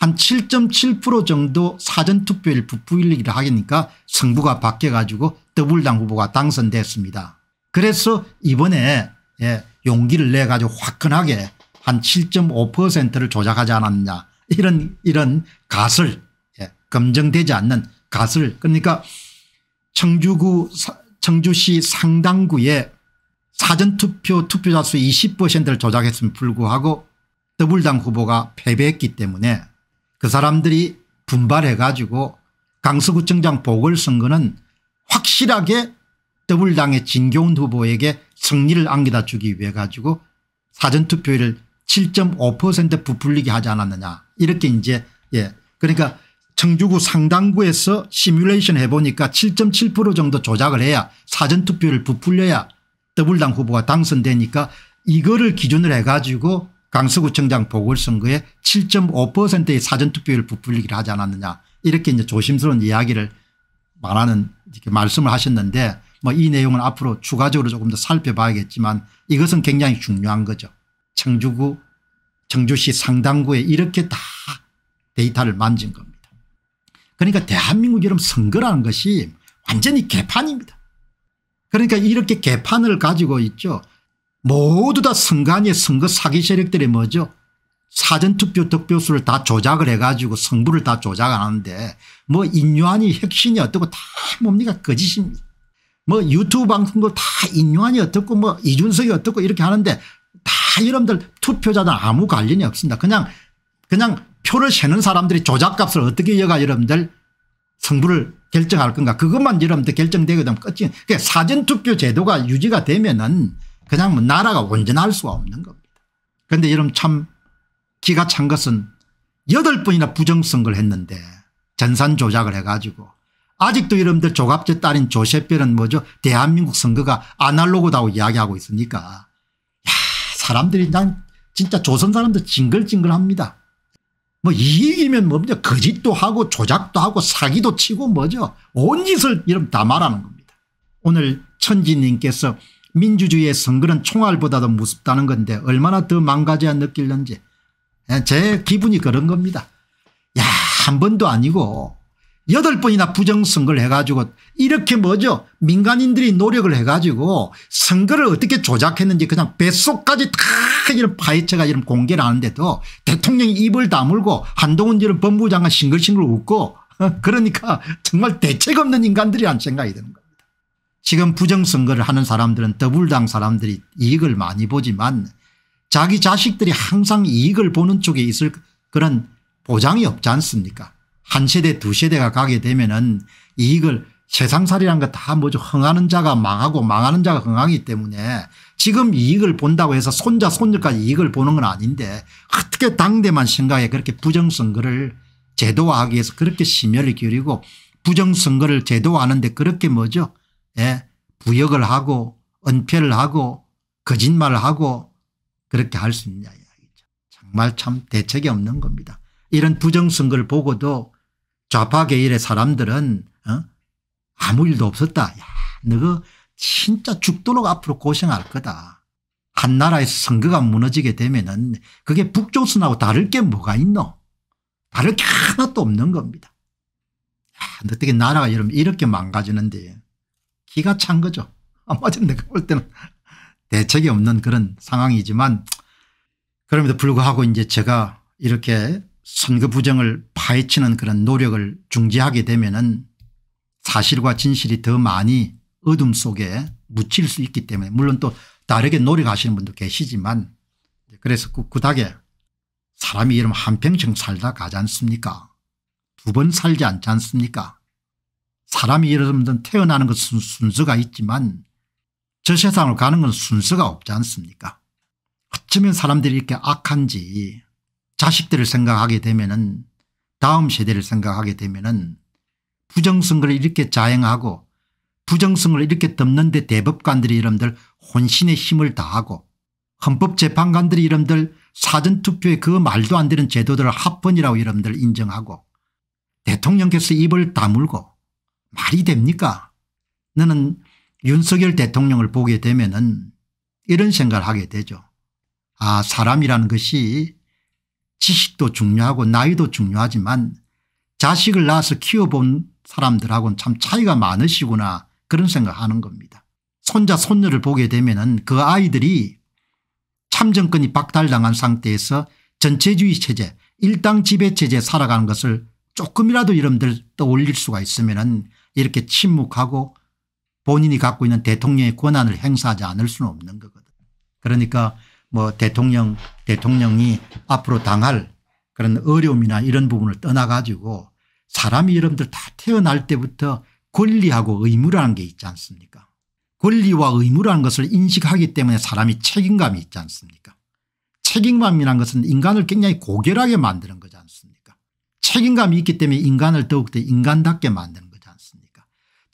한7.7% 정도 사전투표율 부풀리기를 하니까 승부가 바뀌어가지고 더블당 후보가 당선됐습니다. 그래서 이번에 예, 용기를 내가지고 화끈하게 한 7.5%를 조작하지 않았느냐 이런 이런 갓을 예, 검증되지 않는 가설 그러니까 청주구 청주시 상당구에 사전투표 투표자 수 20%를 조작했음 불구하고 더블당 후보가 패배했기 때문에 그 사람들이 분발해 가지고 강서구청장 보궐선거는 확실하게 더블당의 진교훈 후보에게 승리를 안겨다 주기 위해 가지고 사전투표율을 7.5% 부풀리게 하지 않았느냐 이렇게 이제 예 그러니까 청주구 상당구에서 시뮬레이션 해보니까 7.7% 정도 조작을 해야 사전투표를 부풀려야 더블당 후보가 당선되니까 이거를 기준으로 해가지고 강서구청장 보궐선거에 7.5%의 사전투표율 부풀리기를 하지 않았느냐 이렇게 이제 조심스러운 이야기를 말하는 이렇게 말씀을 하셨는데 뭐 이 내용은 앞으로 추가적으로 조금 더 살펴봐야겠지만 이것은 굉장히 중요한 거죠. 청주구 청주시 상당구에 이렇게 다 데이터를 만진 겁니다. 그러니까 대한민국 이름 선거라는 것이 완전히 개판입니다. 그러니까 이렇게 개판을 가지고 있죠. 모두 다 선관위의 선거 사기 세력들이 뭐죠 사전투표 득표수를 다 조작을 해가지고 성부를 다 조작하는데 뭐 인유안이 혁신이 어떻고 다 뭡니까 거짓입니다. 뭐 유튜브 방송도 다 인유안이 어떻고 뭐 이준석이 어떻고 이렇게 하는데 다 여러분들 투표자들 아무 관련이 없습니다. 그냥 그냥 표를 세는 사람들이 조작값을 어떻게 여가 여러분들 성부를 결정할 건가 그것만 여러분들 결정되게 되면 끝이 그러니까 사전투표 제도가 유지가 되면은 그냥 뭐 나라가 온전할 수가 없는 겁니다. 그런데 여러분 참 기가 찬 것은 여덟 번이나 부정선거를 했는데 전산 조작을 해가지고 아직도 여러분들 조갑제 딸인 조세별은 뭐죠 대한민국 선거가 아날로그다고 이야기하고 있으니까 야 사람들이 난 진짜 조선 사람들 징글징글합니다. 뭐 이익이면 뭡니 거짓도 하고 조작도 하고 사기도 치고 뭐죠 온 짓을 이름 다 말하는 겁니다. 오늘 천지님께서 민주주의의 선거는 총알보다도 무섭다는 건데 얼마나 더 망가져야 느끼는지제 예, 기분이 그런 겁니다. 야한 번도 아니고 여덟 번이나 부정선거를 해가지고 이렇게 뭐죠 민간인들이 노력을 해가지고 선거를 어떻게 조작했는지 그냥 뱃속까지 다 이런 파헤쳐가 이런 공개를 하는데도 대통령이 입을 다물고 한동훈 법무장관 싱글싱글 웃고 그러니까 정말 대책 없는 인간들이란 생각이 드는 거예요. 지금 부정선거를 하는 사람들은 더불당 사람들이 이익을 많이 보지만 자기 자식들이 항상 이익을 보는 쪽에 있을 그런 보장이 없지 않습니까 한 세대 두 세대가 가게 되면 은 이익을 세상살이란 거 다 뭐죠 흥하는 자가 망하고 망하는 자가 흥하기 때문에 지금 이익을 본다고 해서 손자 손녀까지 이익을 보는 건 아닌데 어떻게 당대만 생각해 그렇게 부정선거를 제도화하기 위해서 그렇게 심혈을 기울이고 부정선거를 제도화하는데 그렇게 뭐죠 예, 부역을 하고 은폐를 하고 거짓말을 하고 그렇게 할 수 있냐 이야기죠. 정말 참 대책이 없는 겁니다. 이런 부정선거를 보고도 좌파계열의 사람들은 어? 아무 일도 없었다. 야, 너가 진짜 죽도록 앞으로 고생할 거다. 한 나라에서 선거가 무너지게 되면 은 그게 북조선하고 다를 게 뭐가 있노. 다를 게 하나도 없는 겁니다. 야, 어떻게 나라가 여러분 이렇게 망가지는데 기가 찬 거죠. 아마도 내가 볼 때는 대책이 없는 그런 상황이지만 그럼에도 불구하고 이제 제가 이렇게 선거 부정을 파헤치는 그런 노력을 중지하게 되면은 사실과 진실이 더 많이 어둠 속에 묻힐 수 있기 때문에 물론 또 다르게 노력하시는 분도 계시지만 그래서 꿋꿋하게 사람이 이름 한평생 살다 가지 않습니까 두 번 살지 않지 않습니까 사람이 예를 들면 태어나는 것은 순서가 있지만 저 세상을 가는 건 순서가 없지 않습니까 어쩌면 사람들이 이렇게 악한지 자식들을 생각하게 되면 은 다음 세대를 생각하게 되면 은부정선거 이렇게 자행하고 부정성을 이렇게 덮는데 대법관들이 이름들 혼신의 힘을 다하고 헌법재판관들이 이름들 사전투표에 그 말도 안 되는 제도들을 합헌이라고 이름들 인정하고 대통령께서 입을 다물고 말이 됩니까? 나는 윤석열 대통령을 보게 되면 은 이런 생각을 하게 되죠. 아 사람이라는 것이 지식도 중요하고 나이도 중요하지만 자식을 낳아서 키워본 사람들하고는 참 차이가 많으시구나 그런 생각하는 겁니다. 손자 손녀를 보게 되면 은그 아이들이 참정권이 박탈당한 상태에서 전체주의 체제 일당 지배체제에 살아가는 것을 조금이라도 여러분들 떠올릴 수가 있으면 이렇게 침묵하고 본인이 갖고 있는 대통령의 권한을 행사하지 않을 수는 없는 거거든. 그러니까 뭐 대통령 대통령이 앞으로 당할 그런 어려움이나 이런 부분을 떠나가지고 사람이 여러분들 다 태어날 때부터 권리하고 의무라는 게 있지 않습니까 권리와 의무라는 것을 인식하기 때문에 사람이 책임감이 있지 않습니까 책임감이란 것은 인간을 굉장히 고결하게 만드는 거지 않습니까 책임감이 있기 때문에 인간을 더욱더 인간답게 만드는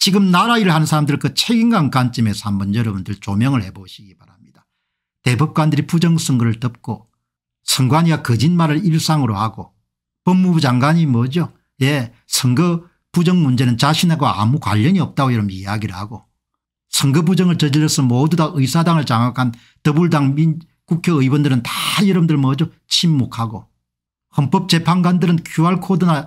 지금 나라 일을 하는 사람들 그 책임감 관점에서 한번 여러분들 조명을 해보시기 바랍니다. 대법관들이 부정선거를 덮고 선관위가 거짓말을 일상으로 하고 법무부 장관이 뭐죠 예 선거 부정 문제는 자신하고 아무 관련이 없다고 여러분 이야기를 하고 선거 부정을 저질러서 모두 다 의사당을 장악한 더불당 민 국회의원들은 다 여러분들 뭐죠 침묵하고 헌법재판관들은 QR코드나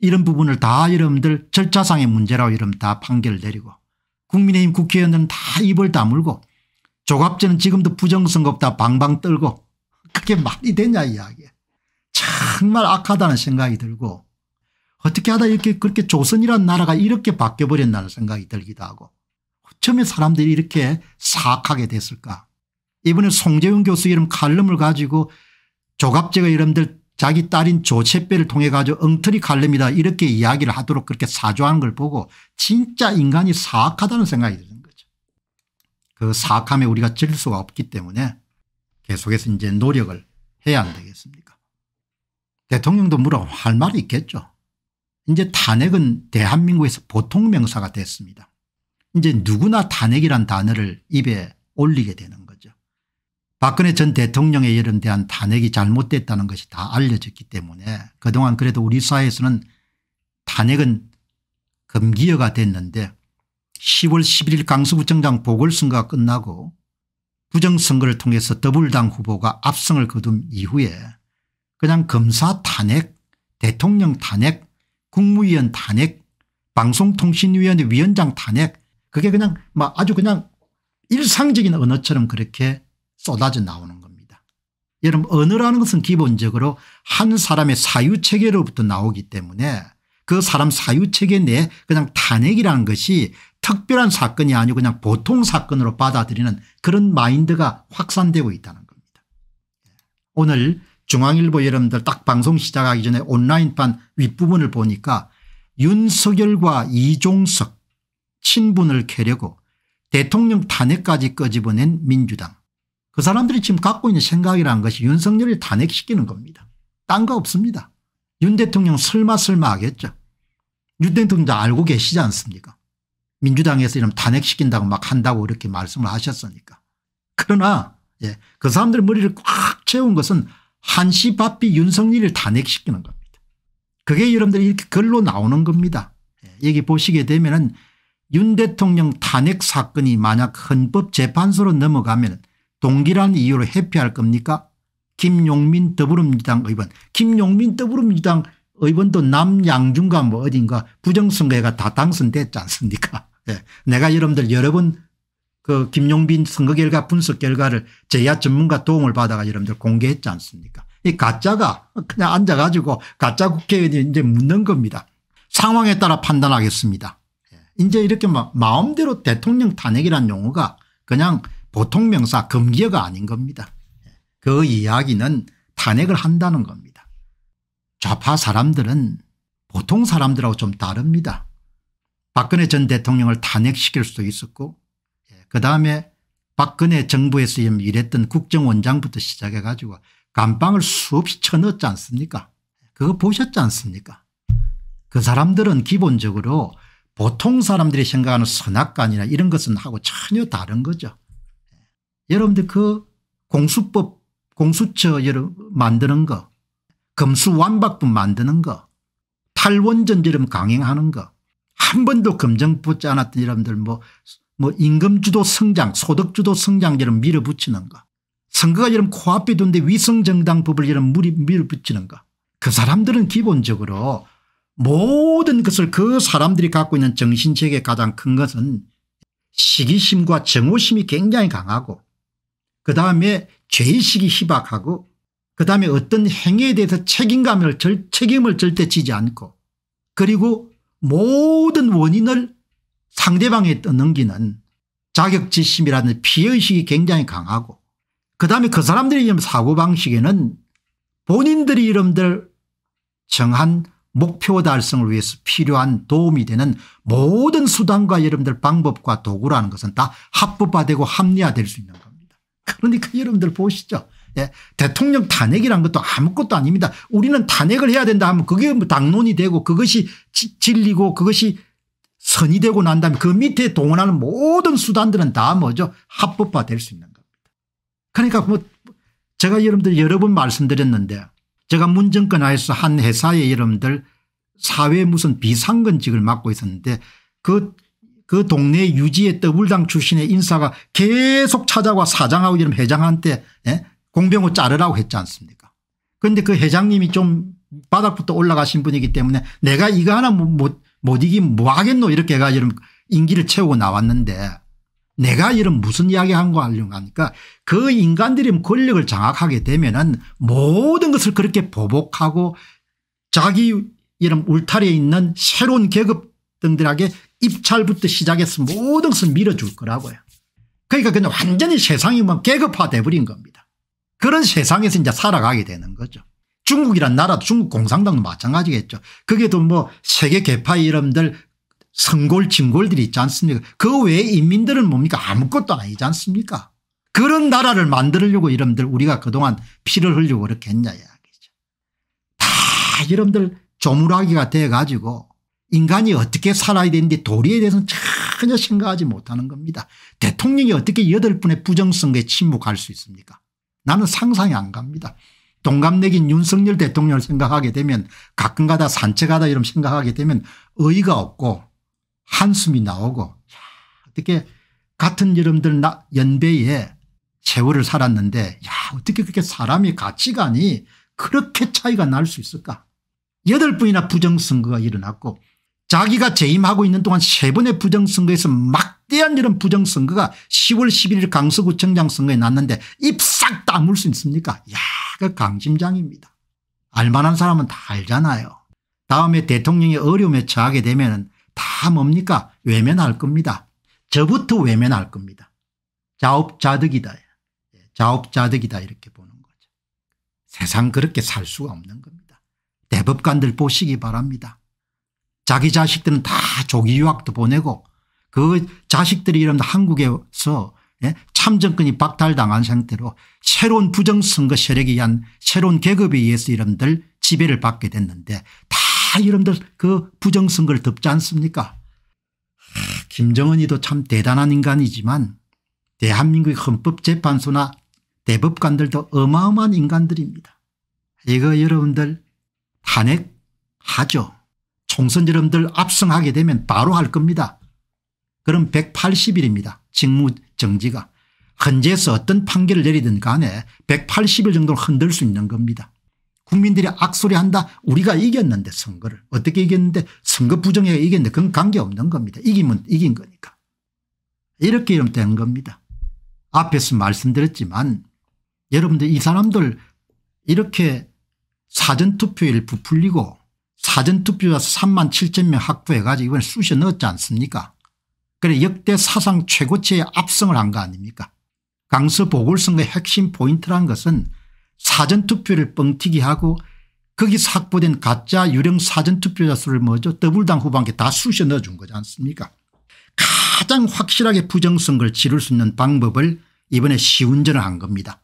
이런 부분을 다 여러분들 절차상의 문제라고 여러분 다 판결을 내리고 국민의힘 국회의원들은 다 입을 다물고 조갑제는 지금도 부정선거 없다 방방 떨고 그게 말이 되냐 이야기야. 정말 악하다는 생각이 들고 어떻게 하다 이렇게 그렇게 조선이란 나라가 이렇게 바뀌어버렸다는 생각이 들기도 하고 어쩌면 사람들이 이렇게 사악하게 됐을까 이번에 송재훈 교수 이름 칼럼을 가지고 조갑제가 여러분들 자기 딸인 조채배를 통해 가지고 엉터리 갈렙니다 이렇게 이야기를 하도록 그렇게 사조한 걸 보고 진짜 인간이 사악하다는 생각이 드는 거죠. 그 사악함에 우리가 질 수가 없기 때문에 계속해서 이제 노력을 해야 안 되겠습니까 대통령도 물어 할 말이 있겠죠. 이제 탄핵은 대한민국에서 보통 명사가 됐습니다. 이제 누구나 탄핵이란 단어를 입에 올리게 되는 거예 박근혜 전 대통령의 이름 대한 탄핵이 잘못됐다는 것이 다 알려졌기 때문에 그동안 그래도 우리 사회에서는 탄핵은 금기어가 됐는데 10월 11일 강서구청장 보궐선거가 끝나고 부정선거를 통해서 더블당 후보가 압승을 거둔 이후에 그냥 검사 탄핵 대통령 탄핵 국무위원 탄핵 방송통신위원회 위원장 탄핵 그게 그냥 막 뭐 아주 그냥 일상적인 언어처럼 그렇게 쏟아져 나오는 겁니다. 여러분 언어라는 것은 기본적으로 한 사람의 사유체계로부터 나오기 때문에 그 사람 사유체계 내 그냥 탄핵이라는 것이 특별한 사건이 아니고 그냥 보통 사건으로 받아들이는 그런 마인드가 확산되고 있다는 겁니다. 오늘 중앙일보 여러분들 딱 방송 시작하기 전에 온라인판 윗부분을 보니까 윤석열과 이종석 친분을 캐려고 대통령 탄핵까지 끄집어낸 민주당 그 사람들이 지금 갖고 있는 생각이란 것이 윤석열을 탄핵시키는 겁니다. 딴 거 없습니다. 윤 대통령 설마 설마 하겠죠. 윤 대통령도 알고 계시지 않습니까 민주당에서 이런 탄핵시킨다고 막 한다고 이렇게 말씀을 하셨으니까. 그러나 예, 그 사람들 머리를 꽉 채운 것은 한시바삐 윤석열을 탄핵시키는 겁니다. 그게 여러분들이 이렇게 글로 나오는 겁니다. 예, 여기 보시게 되면 은윤 대통령 탄핵 사건이 만약 헌법재판소로 넘어가면 은 동기란 이유로 회피할 겁니까? 김용민 더불어민주당 의원. 김용민 더불어민주당 의원도 남양준과 뭐 어딘가 부정선거에가 다 당선됐지 않습니까? 예. 내가 여러분들 여러 번그 김용빈 선거 결과 분석 결과를 제야 전문가 도움을 받아가 여러분들 공개했지 않습니까? 이 가짜가 그냥 앉아가지고 가짜 국회의원이 이제 묻는 겁니다. 상황에 따라 판단하겠습니다. 예. 이제 이렇게 마음대로 대통령 탄핵이란 용어가 그냥 보통 명사 금기어가 아닌 겁니다. 그 이야기는 탄핵을 한다는 겁니다. 좌파 사람들은 보통 사람들하고 좀 다릅니다. 박근혜 전 대통령을 탄핵시킬 수도 있었고 예, 그다음에 박근혜 정부에서 일했던 국정원장부터 시작해 가지고 감방을 수없이 쳐넣었지 않습니까 그거 보셨지 않습니까 그 사람들은 기본적으로 보통 사람들이 생각하는 선악관이나 이런 것은 하고 전혀 다른 거죠. 여러분들 그 공수법 공수처 여러 만드는 거 검수완박법 만드는 거 탈원전 여름 강행하는 거 한 번도 검정 붙지 않았던 여러분들 뭐, 뭐 임금주도 성장 소득주도 성장 여름 밀어붙이는 거 선거가 여름 코앞에 둔데 위성정당법을 여름 밀어붙이는 거 그 사람들은 기본적으로 모든 것을 그 사람들이 갖고 있는 정신체계 가장 큰 것은 시기심과 정오심이 굉장히 강하고 그다음에 죄의식이 희박하고 그다음에 어떤 행위에 대해서 책임감을 절, 책임을 절대 지지 않고 그리고 모든 원인을 상대방에 떠 넘기는 자격지심이라는 피해의식이 굉장히 강하고 그다음에 그 사람들의 이런 사고방식에는 본인들이 이름들 정한 목표 달성을 위해서 필요한 도움이 되는 모든 수단과 여러분들 방법과 도구라는 것은 다 합법화되고 합리화될 수 있는 겁니다. 그러니까 여러분들 보시죠. 예. 대통령 탄핵이란 것도 아무것도 아닙니다. 우리는 탄핵을 해야 된다 하면 그게 뭐 당론이 되고 그것이 진리고 그것이 선이 되고 난 다음에 그 밑에 동원하는 모든 수단들은 다 뭐죠 합법화 될 수 있는 겁니다. 그러니까 뭐 제가 여러분들 여러 번 말씀드렸는데 제가 문정권 하에서 한 회사에 여러분들 사회 무슨 비상근직을 맡고 있었는데 그그 동네 유지의더블당 출신의 인사가 계속 찾아와 사장하고 이런 회장한테 예? 공병호 자르라고 했지 않습니까 그런데 그 회장님이 좀 바닥부터 올라가신 분이기 때문에 내가 이거 하나 못, 못이기뭐 하겠노 이렇게 해가지고 인기를 채우고 나왔는데 내가 이런 무슨 이야기 한거 하려고 하니까 그 인간들이 권력을 장악하게 되면 은 모든 것을 그렇게 보복하고 자기 이런 울타리에 있는 새로운 계급 들하게 입찰부터 시작해서 모든 것을 밀어줄 거라고요. 그러니까 그냥 완전히 세상이 뭐 계급화돼버린 겁니다. 그런 세상에서 이제 살아가게 되는 거죠. 중국이란 나라도 중국 공산당도 마찬가지겠죠. 거기도뭐 세계 개파 이름들 성골 진골들이 있지 않습니까 그 외에 인민들은 뭡니까 아무것도 아니지 않습니까 그런 나라를 만들려고 이름들 우리가 그동안 피를 흘리고 그렇게 했냐 이야기죠. 다 이름들 조물하기가 돼가지고 인간이 어떻게 살아야 되는지 도리에 대해서는 전혀 생각하지 못하는 겁니다. 대통령이 어떻게 여덟 분의 부정선거에 침묵할 수 있습니까 나는 상상이 안 갑니다. 동갑내긴 윤석열 대통령을 생각하게 되면 가끔가다 산책하다 이런 생각하게 되면 의의가 없고 한숨이 나오고 야, 어떻게 같은 여러분들 연배에 세월을 살았는데 야 어떻게 그렇게 사람의 가치관이 그렇게 차이가 날 수 있을까 여덟 분이나 부정선거가 일어났고 자기가 재임하고 있는 동안 세 번의 부정선거에서 막대한 이런 부정선거가 10월 11일 강서구청장 선거에 났는데 입 싹 다 물 수 있습니까 야그 강심장입니다. 알만한 사람은 다 알잖아요. 다음에 대통령이 어려움에 처하게 되면 다 뭡니까 외면할 겁니다. 저부터 외면할 겁니다. 자업자득이다. 예, 자업자득이다 이렇게 보는 거죠. 세상 그렇게 살 수가 없는 겁니다. 대법관들 보시기 바랍니다. 자기 자식들은 다 조기 유학도 보내고 그 자식들이 이런 한국에서 예, 참정권이 박탈당한 상태로 새로운 부정선거 세력에 의한 새로운 계급에 의해서 이름들 지배를 받게 됐는데 다 이름들 그 부정선거를 덮지 않습니까 김정은이도 참 대단한 인간이지만 대한민국 헌법재판소나 대법관들도 어마어마한 인간들입니다. 이거 여러분들 탄핵하죠. 총선 여러분들 압승하게 되면 바로 할 겁니다. 그럼 180일입니다. 직무 정지가. 헌재에서 어떤 판결을 내리든 간에 180일 정도는 흔들 수 있는 겁니다. 국민들이 악소리한다 우리가 이겼는데 선거를 어떻게 이겼는데 선거 부정에 이겼는데 그건 관계없는 겁니다. 이기면 이긴 거니까. 이렇게 이러면 되는 겁니다. 앞에서 말씀드렸지만 여러분들 이 사람들 이렇게 사전투표일 부풀리고 사전투표에서 3만 7천 명 확보해 가지고 이번에 쑤셔 넣었지 않습니까 그래 역대 사상 최고치의 압승을 한 거 아닙니까 강서 보궐선거의 핵심 포인트란 것은 사전투표를 뻥튀기하고 거기서 확보된 가짜 유령 사전투표자 수를 먼저 더불당 후반기다 쑤셔 넣어준 거지 않습니까 가장 확실하게 부정선거를 치를 수 있는 방법을 이번에 시운전을 한 겁니다.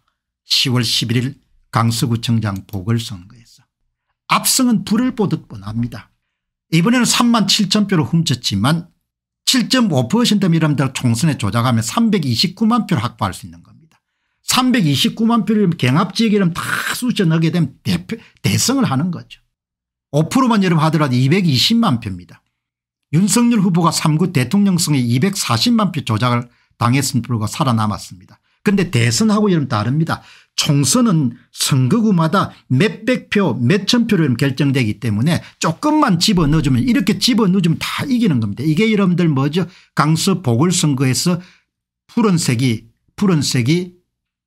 10월 11일 강서구청장 보궐선거 압승은 불을 보듯 뻔합니다. 이번에는 3만 7천 표를 훔쳤지만 7.5%미라는 총선에 조작하면 329만 표를 확보할 수 있는 겁니다. 329만 표를 경합지역이다 쑤셔 넣게 되면 대표, 대성을 하는 거죠. 5%만 여름 하더라도 220만 표입니다. 윤석열 후보가 3구 대통령성에 240만 표 조작을 당했음불과 살아남았습니다. 근데 대선하고 여름 다릅니다. 총선은 선거구마다 몇백 표 몇천 표로 결정되기 때문에 조금만 집어넣어주면 이렇게 집어넣어주면 다 이기는 겁니다. 이게 여러분들 뭐죠 강서 보궐선거에서 푸른색이 푸른색이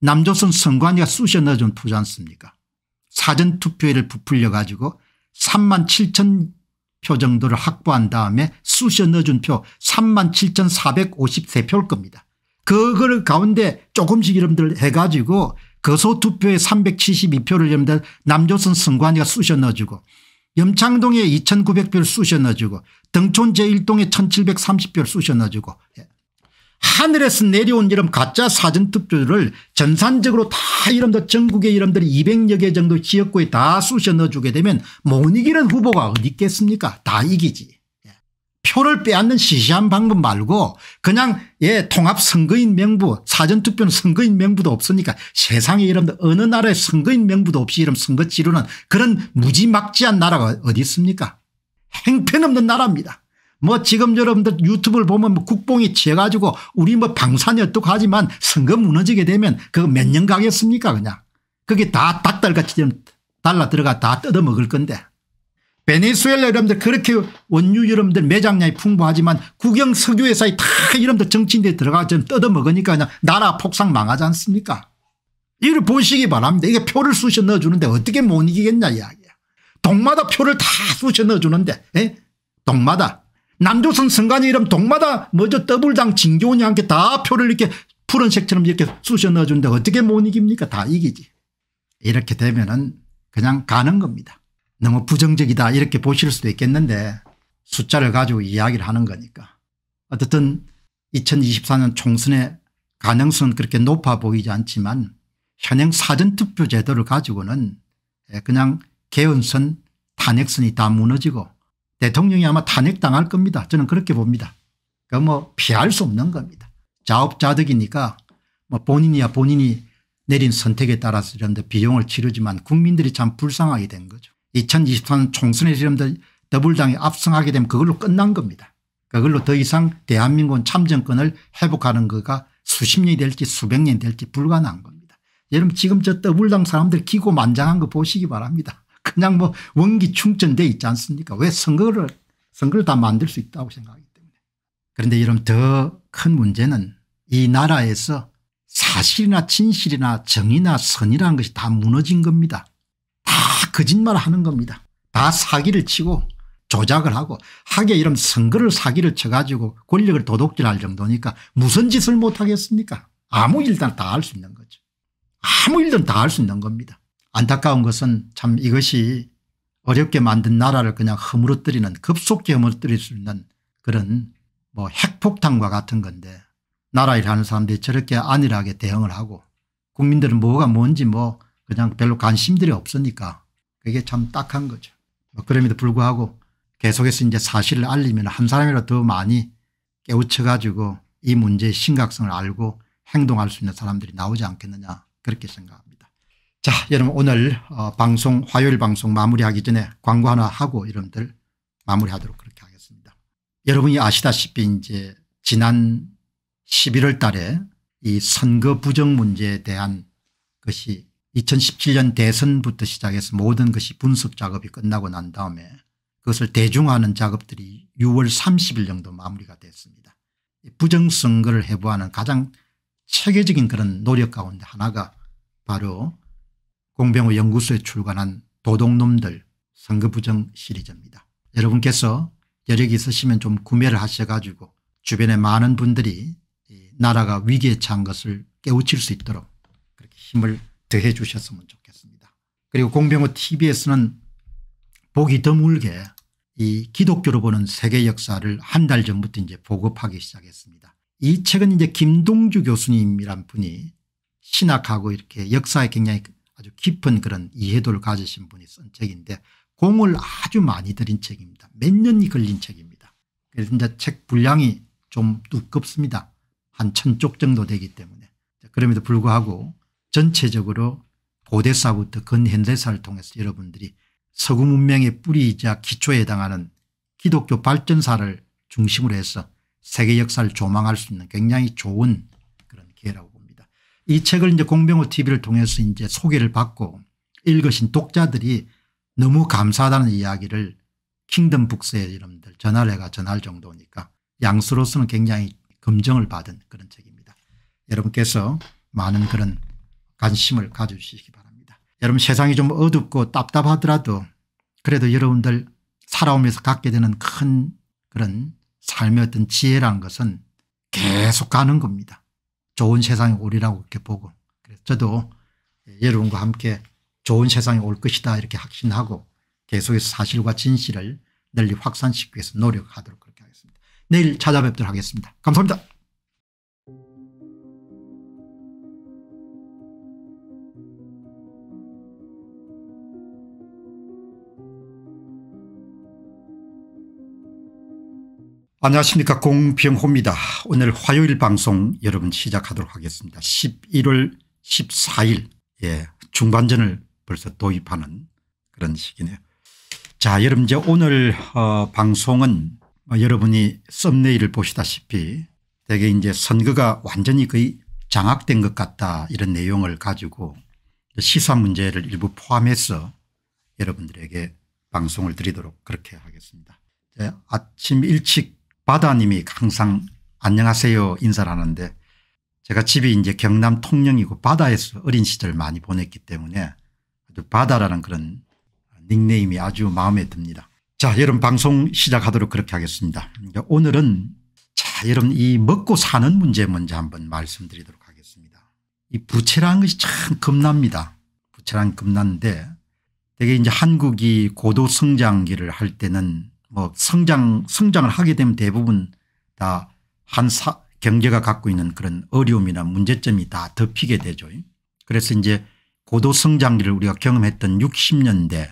남조선 선관위가 쑤셔 넣어준 투지 않습니까 사전투표율을 부풀려 가지고 3만 7천 표 정도를 확보한 다음에 쑤셔 넣어준 표 3만 7,453표일 겁니다. 그거를 가운데 조금씩 여러분들 해가지고 거소 투표에 372표를 염다 남조선 승관이가 쑤셔 넣어주고 염창동에 2900표를 쑤셔 넣어주고 등촌 제1동에 1730표를 쑤셔 넣어주고 예. 하늘에서 내려온 이름 가짜 사전투표를 전산적으로 다 이름들 전국의 이름들이 200여 개 정도 지역구에 다 쑤셔 넣어주게 되면 못 이기는 후보가 어디 있겠습니까 다 이기지 표를 빼앗는 시시한 방법 말고 그냥 예 통합 선거인 명부 사전투표는 선거인 명부도 없으니까 세상에 이런 어느 나라에 선거인 명부도 없이 이런 선거 치르는 그런 무지막지한 나라가 어디 있습니까 행편없는 나라입니다. 뭐 지금 여러분들 유튜브를 보면 뭐 국뽕이 튀가지고 우리 뭐 방산이 어떻고 하지만 선거 무너지게 되면 그거 몇 년 가겠습니까 그냥 그게 다 닭달같이 달라 들어가 다 뜯어먹을 건데 베네수엘라 여러분들 그렇게 원유 여러분들 매장량이 풍부하지만 국영 석유회사에 다 여러분들 정치인들이 들어가 서 뜯어먹으니까 그냥 나라 폭삭 망하지 않습니까 이를 보시기 바랍니다 이게 표를 쑤셔 넣어주는데 어떻게 못 이기겠냐 이야기야 동마다 표를 다 쑤셔 넣어주는데 에? 동마다 남조선 선관위 이름 동마다 먼저 더블당 진교훈이 함께 다 표를 이렇게 푸른색처럼 이렇게 쑤셔 넣어주는데 어떻게 못 이깁니까 다 이기지 이렇게 되면은 그냥 가는 겁니다 너무 부정적이다 이렇게 보실 수도 있겠는데 숫자를 가지고 이야기를 하는 거니까. 어쨌든 2024년 총선의 가능성은 그렇게 높아 보이지 않지만 현행 사전투표 제도를 가지고는 예, 그냥 개헌선 탄핵선이 다 무너지고 대통령이 아마 탄핵당할 겁니다. 저는 그렇게 봅니다. 그뭐 러니까 뭐 피할 수 없는 겁니다. 자업자득이니까 뭐 본인이야 본인이 내린 선택에 따라서 이런데 비용을 치르지만 국민들이 참 불쌍하게 된 거죠. 2023 총선에 지름들 더불당이 압승하게 되면 그걸로 끝난 겁니다. 그걸로 더 이상 대한민국은 참정권을 회복하는 거가 수십 년이 될지 수백 년이 될지 불가능한 겁니다. 여러분 지금 저 더불당 사람들 기고만장한 거 보시기 바랍니다. 그냥 뭐 원기 충전돼 있지 않습니까 왜 선거를 선거를 다 만들 수 있다고 생각하기 때문에 그런데 여러분 더 큰 문제는 이 나라에서 사실이나 진실이나 정의나 선이라는 것이 다 무너진 겁니다. 거짓말을 하는 겁니다. 다 사기를 치고 조작을 하고 하게 이런 선거를 사기를 쳐가지고 권력을 도둑질할 정도니까 무슨 짓을 못하겠습니까 아무 일도다 할 수 있는 거죠. 아무 일도다 할 수 있는 겁니다. 안타까운 것은 참 이것이 어렵게 만든 나라를 그냥 허물어뜨리는 급속히 허물어뜨릴 수 있는 그런 뭐 핵폭탄과 같은 건데 나라 일하는 사람들이 저렇게 안일하게 대응을 하고 국민들은 뭐가 뭔지 뭐 그냥 별로 관심들이 없으니까 그게 참 딱한 거죠. 뭐 그럼에도 불구하고 계속해서 이제 사실을 알리면 한 사람이라도 더 많이 깨우쳐 가지고 이 문제의 심각성을 알고 행동할 수 있는 사람들이 나오지 않겠느냐 그렇게 생각합니다. 자 여러분 오늘 어 방송 화요일 방송 마무리하기 전에 광고 하나 하고 여러분들 마무리하도록 그렇게 하겠습니다. 여러분이 아시다시피 이제 지난 11월 달에 이 선거 부정 문제에 대한 것이 2017년 대선부터 시작해서 모든 것이 분석 작업이 끝나고 난 다음에 그것을 대중화하는 작업들이 6월 30일 정도 마무리가 됐습니다. 부정선거를 해부하는 가장 체계적인 그런 노력 가운데 하나가 바로 공병호 연구소에 출간한 도둑놈들 선거부정 시리즈입니다. 여러분께서 여력이 있으시면 좀 구매를 하셔가지고 주변에 많은 분들이 나라가 위기에 찬 것을 깨우칠 수 있도록 그렇게 힘을 더해 주셨으면 좋겠습니다. 그리고 공병호 tv에서는 보기 드물게 이 기독교로 보는 세계 역사를 한 달 전부터 이제 보급하기 시작했습니다. 이 책은 이제 김동주 교수님이란 분이 신학하고 이렇게 역사에 굉장히 아주 깊은 그런 이해도를 가지신 분이 쓴 책인데 공을 아주 많이 들인 책입니다. 몇 년이 걸린 책입니다. 그래서 이제 책 분량이 좀 두껍습니다. 한천쪽 정도 되기 때문에. 그럼에도 불구하고 전체적으로 고대사부터 근현대사를 통해서 여러분들이 서구 문명의 뿌리이자 기초에 해당하는 기독교 발전사를 중심으로 해서 세계 역사를 조망할 수 있는 굉장히 좋은 그런 기회라고 봅니다. 이 책을 이제 공병호 TV를 통해서 이제 소개를 받고 읽으신 독자들이 너무 감사하다는 이야기를 킹덤 북스에 여러분들 전화를 해가 전할 정도니까 양수로서는 굉장히 검증을 받은 그런 책입니다. 여러분께서 많은 그런 관심을 가져주시기 바랍니다. 여러분 세상이 좀 어둡고 답답하더라도 그래도 여러분들 살아오면서 갖게 되는 큰 그런 삶의 어떤 지혜란 것은 계속 가는 겁니다. 좋은 세상이 오리라고 이렇게 보고 그래서 저도 여러분과 함께 좋은 세상이 올 것이다 이렇게 확신하고 계속해서 사실과 진실을 널리 확산시키기 위해서 노력하도록 그렇게 하겠습니다. 내일 찾아뵙도록 하겠습니다. 감사합니다. 안녕하십니까 공병호입니다. 오늘 화요일 방송 여러분 시작하도록 하겠습니다. 11월 14일 예 중반전을 벌써 도입하는 그런 시기네요. 자 여러분 이제 오늘 어, 방송은 여러분이 썸네일을 보시다시피 대개 이제 선거가 완전히 거의 장악된 것 같다 이런 내용을 가지고 시사 문제를 일부 포함해서 여러분들에게 방송을 드리도록 그렇게 하겠습니다. 아침 일찍 바다님이 항상 안녕하세요 인사를 하는데 제가 집이 이제 경남 통영이고 바다에서 어린 시절 많이 보냈기 때문에 바다라는 그런 닉네임이 아주 마음에 듭니다. 자 여러분 방송 시작하도록 그렇게 하겠습니다. 오늘은 자 여러분 이 먹고 사는 문제 먼저 한 번 말씀드리도록 하겠습니다. 이 부채라는 것이 참 겁납니다. 부채란 겁난데 대개 이제 한국이 고도 성장기를 할 때는 뭐 성장 성장을 하게 되면 대부분 다 한 사, 경제가 갖고 있는 그런 어려움이나 문제점이 다 덮이게 되죠. 그래서 이제 고도 성장기를 우리가 경험했던 60년대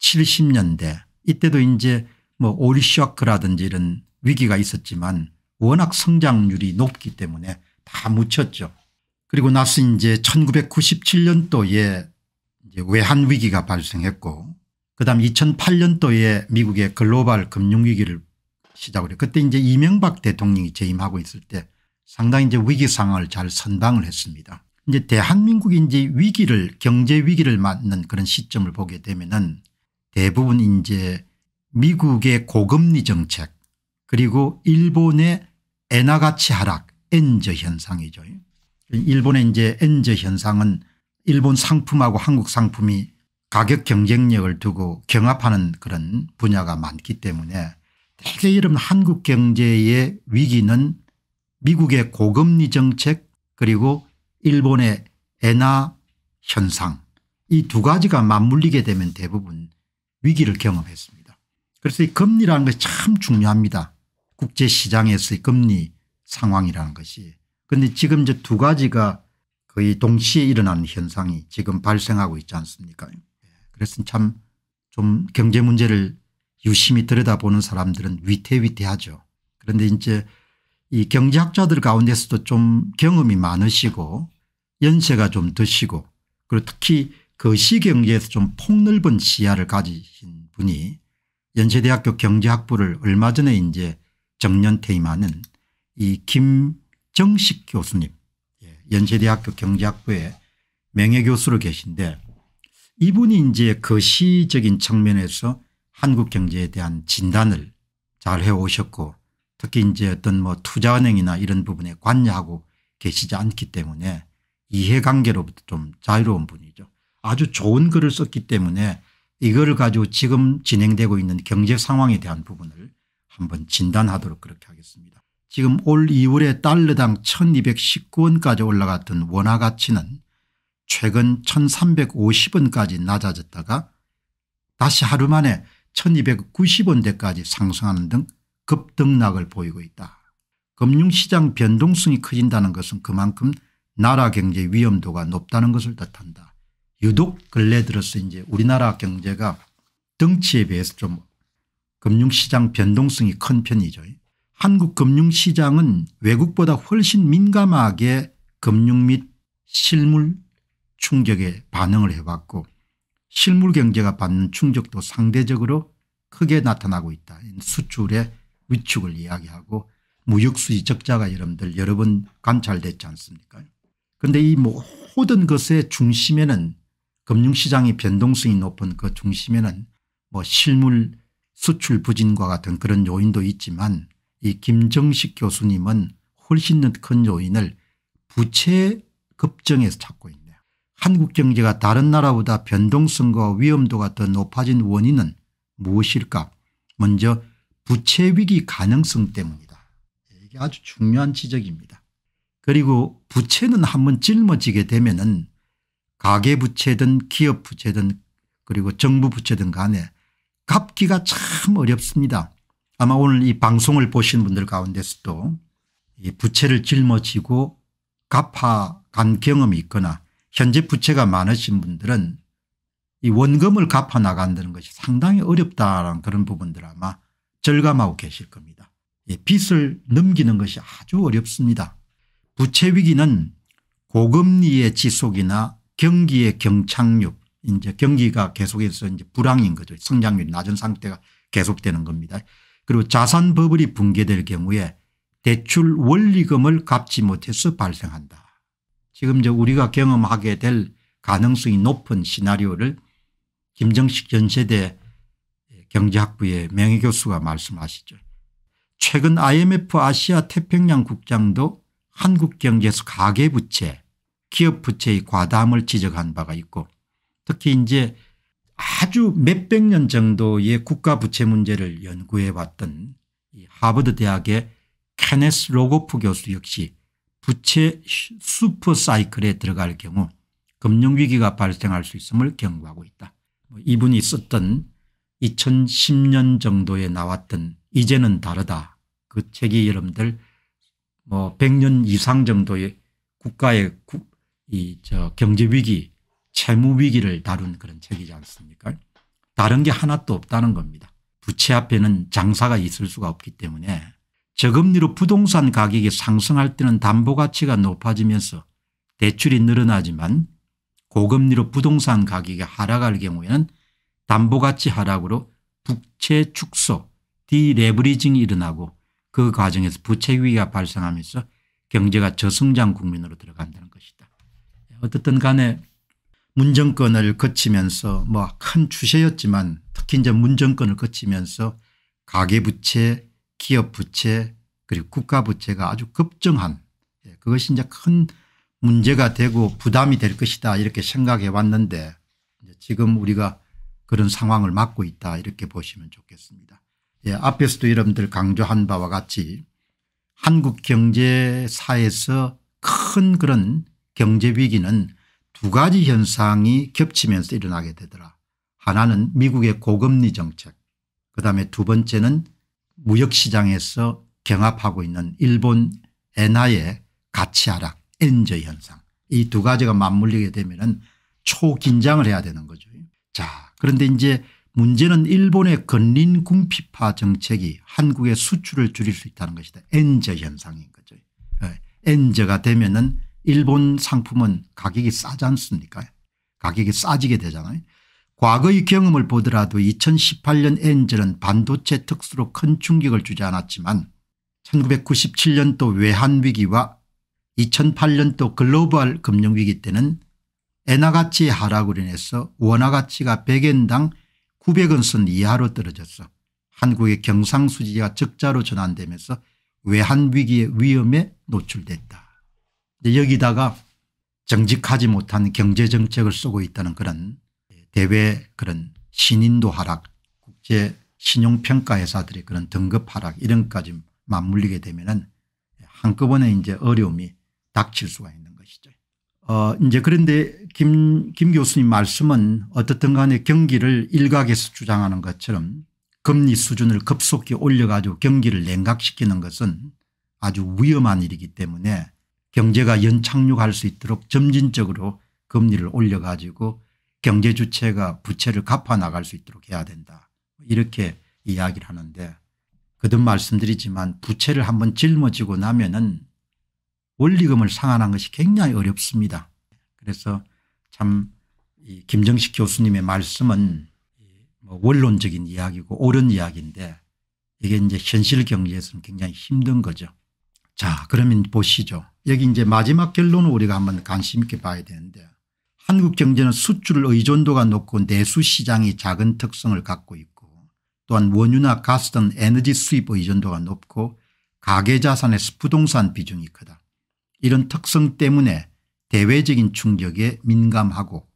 70년대 이때도 이제 뭐 오리쇼크라든지 이런 위기가 있었지만 워낙 성장률이 높기 때문에 다 묻혔죠. 그리고 나서 이제 1997년도에 이제 외환 위기가 발생했고 그다음 2008년도에 미국의 글로벌 금융위기를 시작을로 해요. 그때 이제 이명박 대통령이 재임하고 있을 때 상당히 이제 위기 상황을 잘 선방을 했습니다. 이제 대한민국이 이제 위기를 경제 위기를 맞는 그런 시점을 보게 되면은 대부분 이제 미국의 고금리 정책 그리고 일본의 엔화 가치 하락 엔저 현상이죠. 일본의 이제 엔저 현상은 일본 상품하고 한국 상품이 가격 경쟁력을 두고 경합하는 그런 분야가 많기 때문에 대개 이런 한국 경제의 위기는 미국의 고금리 정책 그리고 일본의 엔화 현상 이 두 가지가 맞물리게 되면 대부분 위기를 경험했습니다. 그래서 이 금리라는 것이 참 중요합니다. 국제시장에서의 금리 상황이라는 것이 그런데 지금 이제 두 가지가 거의 동시에 일어나는 현상이 지금 발생하고 있지 않습니까 그래서 참 좀 경제 문제를 유심히 들여다보는 사람들은 위태위태하죠. 그런데 이제 이 경제학자들 가운데서도 좀 경험이 많으시고 연세가 좀 드시고 그리고 특히 거시경제에서 그 좀 폭넓은 시야를 가지신 분이 연세대학교 경제학부를 얼마 전에 이제 정년 퇴임하는 이 김정식 교수님 예, 연세대학교 경제학부에 명예교수로 계신데 이분이 이제 그 시적인 측면에서 한국 경제에 대한 진단을 잘 해오셨고 특히 이제 어떤 뭐 투자은행이나 이런 부분에 관여하고 계시지 않기 때문에 이해관계로부터 좀 자유로운 분이죠. 아주 좋은 글을 썼기 때문에 이걸 가지고 지금 진행되고 있는 경제 상황에 대한 부분을 한번 진단하도록 그렇게 하겠습니다. 지금 올 2월에 달러당 1219원까지 올라갔던 원화 가치는 최근 1350원까지 낮아졌다가 다시 하루 만에 1290원대까지 상승하는 등 급등락을 보이고 있다. 금융시장 변동성이 커진다는 것은 그만큼 나라 경제 위험도가 높다는 것을 뜻한다. 유독 근래 들어서 이제 우리나라 경제가 덩치에 비해서 좀 금융시장 변동성이 큰 편이죠. 한국 금융시장은 외국보다 훨씬 민감하게 금융 및 실물 충격에 반응을 해왔고 실물 경제가 받는 충격도 상대적으로 크게 나타나고 있다. 수출의 위축을 이야기하고 무역수지 적자가 여러분들 여러 번 관찰됐지 않습니까 그런데 이 모든 것의 중심에는 금융시장의 변동성이 높은 그 중심에는 뭐 실물 수출 부진과 같은 그런 요인도 있지만 이 김정식 교수님은 훨씬 더 큰 요인을 부채 급증에서 찾고 있습 한국 경제가 다른 나라보다 변동성과 위험도가 더 높아진 원인은 무엇일까 먼저 부채 위기 가능성 때문이다. 이게 아주 중요한 지적입니다. 그리고 부채는 한번 짊어지게 되면 은 가계부채든 기업부채든 그리고 정부부채든 간에 갚기가 참 어렵습니다. 아마 오늘 이 방송을 보신 분들 가운데서도 이 부채를 짊어지고 갚아간 경험이 있거나 현재 부채가 많으신 분들은 이 원금을 갚아 나간다는 것이 상당히 어렵다라는 그런 부분들 아마 절감하고 계실 겁니다. 예, 빚을 넘기는 것이 아주 어렵습니다. 부채 위기는 고금리의 지속이나 경기의 경착륙 이제 경기가 계속해서 이제 불황인 거죠. 성장률이 낮은 상태가 계속되는 겁니다. 그리고 자산 버블이 붕괴될 경우에 대출 원리금을 갚지 못해서 발생한다. 지금 이제 우리가 경험하게 될 가능성이 높은 시나리오를 김정식 전 세대 경제학부의 명예교수가 말씀하시죠. 최근 IMF 아시아 태평양 국장도 한국 경제에서 가계부채 기업 부채의 과담을 지적한 바가 있고 특히 이제 아주 몇백 년 정도의 국가 부채 문제를 연구해 왔던 하버드 대학의 케네스 로고프 교수 역시 부채 슈퍼 사이클에 들어갈 경우 금융위기가 발생할 수 있음을 경고하고 있다. 뭐 이분이 썼던 2010년 정도에 나왔던 이제는 다르다. 그 책이 여러분들 뭐 100년 이상 정도의 국가의 이저 경제 위기, 채무 위기를 다룬 그런 책이지 않습니까? 다른 게 하나도 없다는 겁니다. 부채 앞에는 장사가 있을 수가 없기 때문에 저금리로 부동산 가격이 상승할 때는 담보 가치가 높아지면서 대출이 늘어나지만 고금리로 부동산 가격이 하락할 경우에는 담보 가치 하락으로 부채 축소, 디레버리징이 일어나고 그 과정에서 부채 위기가 발생하면서 경제가 저성장 국민으로 들어간다는 것이다. 어떻든 간에 문정권을 거치면서 뭐큰 추세였지만 특히 이제 문정권을 거치면서 가계부채 기업 부채 그리고 국가 부채가 아주 급증한 예, 그것이 이제 큰 문제가 되고 부담이 될 것이다 이렇게 생각해 왔는데 지금 우리가 그런 상황을 맞고 있다 이렇게 보시면 좋겠습니다. 예, 앞에서도 여러분들 강조한 바와 같이 한국 경제사에서 큰 그런 경제 위기는 두 가지 현상이 겹치면서 일어나게 되더라. 하나는 미국의 고금리 정책 그다음에 두 번째는 무역시장에서 경합하고 있는 일본 엔화의 가치 하락 엔저 현상 이 두 가지가 맞물리게 되면 초긴장을 해야 되는 거죠. 자 그런데 이제 문제는 일본의 건린궁핍화 정책이 한국의 수출을 줄일 수 있다는 것이다. 엔저 현상인 거죠. 예, 엔저가 되면 은 일본 상품은 가격이 싸지 않습니까 가격이 싸지게 되잖아요. 과거의 경험을 보더라도 2018년 엔젤은 반도체 특수로 큰 충격을 주지 않았지만 1997년도 외환위기와 2008년도 글로벌 금융위기 때는 엔화가치의 하락으로 인해서 원화가치가 100엔당 900원선 이하로 떨어져서 한국의 경상수지가 적자로 전환되면서 외환위기의 위험에 노출됐다. 여기다가 정직하지 못한 경제정책을 쓰고 있다는 그런 대외 그런 신인도 하락 국제 신용평가회사들의 그런 등급 하락 이런까지 맞물리게 되면은 한꺼번에 이제 어려움이 닥칠 수가 있는 것이죠. 어 이제 그런데 김, 김 교수님 말씀은 어떻든 간에 경기를 일각에서 주장하는 것처럼 금리 수준을 급속히 올려가지고 경기를 냉각시키는 것은 아주 위험한 일이기 때문에 경제가 연착륙할 수 있도록 점진적으로 금리를 올려가지고 경제 주체가 부채를 갚아 나갈 수 있도록 해야 된다. 이렇게 이야기를 하는데 거듭 말씀드리지만 부채를 한번 짊어지고 나면은 원리금을 상환한 것이 굉장히 어렵습니다. 그래서 참 김정식 교수님의 말씀은 뭐 원론적인 이야기고 옳은 이야기인데 이게 이제 현실 경제에서는 굉장히 힘든 거죠. 자 그러면 보시죠. 여기 이제 마지막 결론을 우리가 한번 관심 있게 봐야 되는데 한국 경제는 수출 의존도가 높고 내수 시장이 작은 특성을 갖고 있고 또한 원유나 가스 등 에너지 수입 의존도가 높고 가계자산에서 부동산 비중이 크다. 이런 특성 때문에 대외적인 충격에 민감하고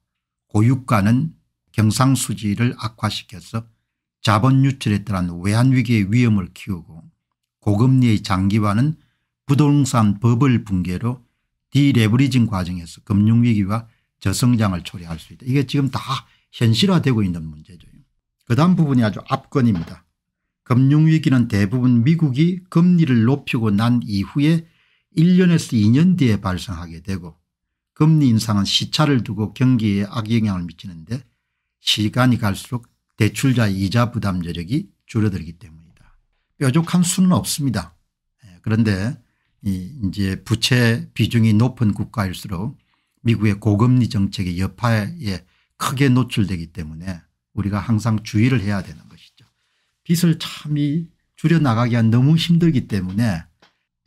고유가는 경상수지를 악화시켜서 자본 유출에 따른 외환위기의 위험을 키우고 고금리의 장기화는 부동산 버블 붕괴로 디레버리징 과정에서 금융위기와 저성장을 초래할 수 있다. 이게 지금 다 현실화되고 있는 문제죠. 그 다음 부분이 아주 압권입니다. 금융위기는 대부분 미국이 금리를 높이고 난 이후에 1년에서 2년 뒤에 발생하게 되고 금리 인상은 시차를 두고 경기에 악영향을 미치는데 시간이 갈수록 대출자 이자 부담 여력이 줄어들기 때문이다. 뾰족한 수는 없습니다. 예, 그런데 이제 부채 비중이 높은 국가일수록 미국의 고금리 정책의 여파에 크게 노출되기 때문에 우리가 항상 주의를 해야 되는 것이죠. 빚을 참이 줄여나가기가 너무 힘들기 때문에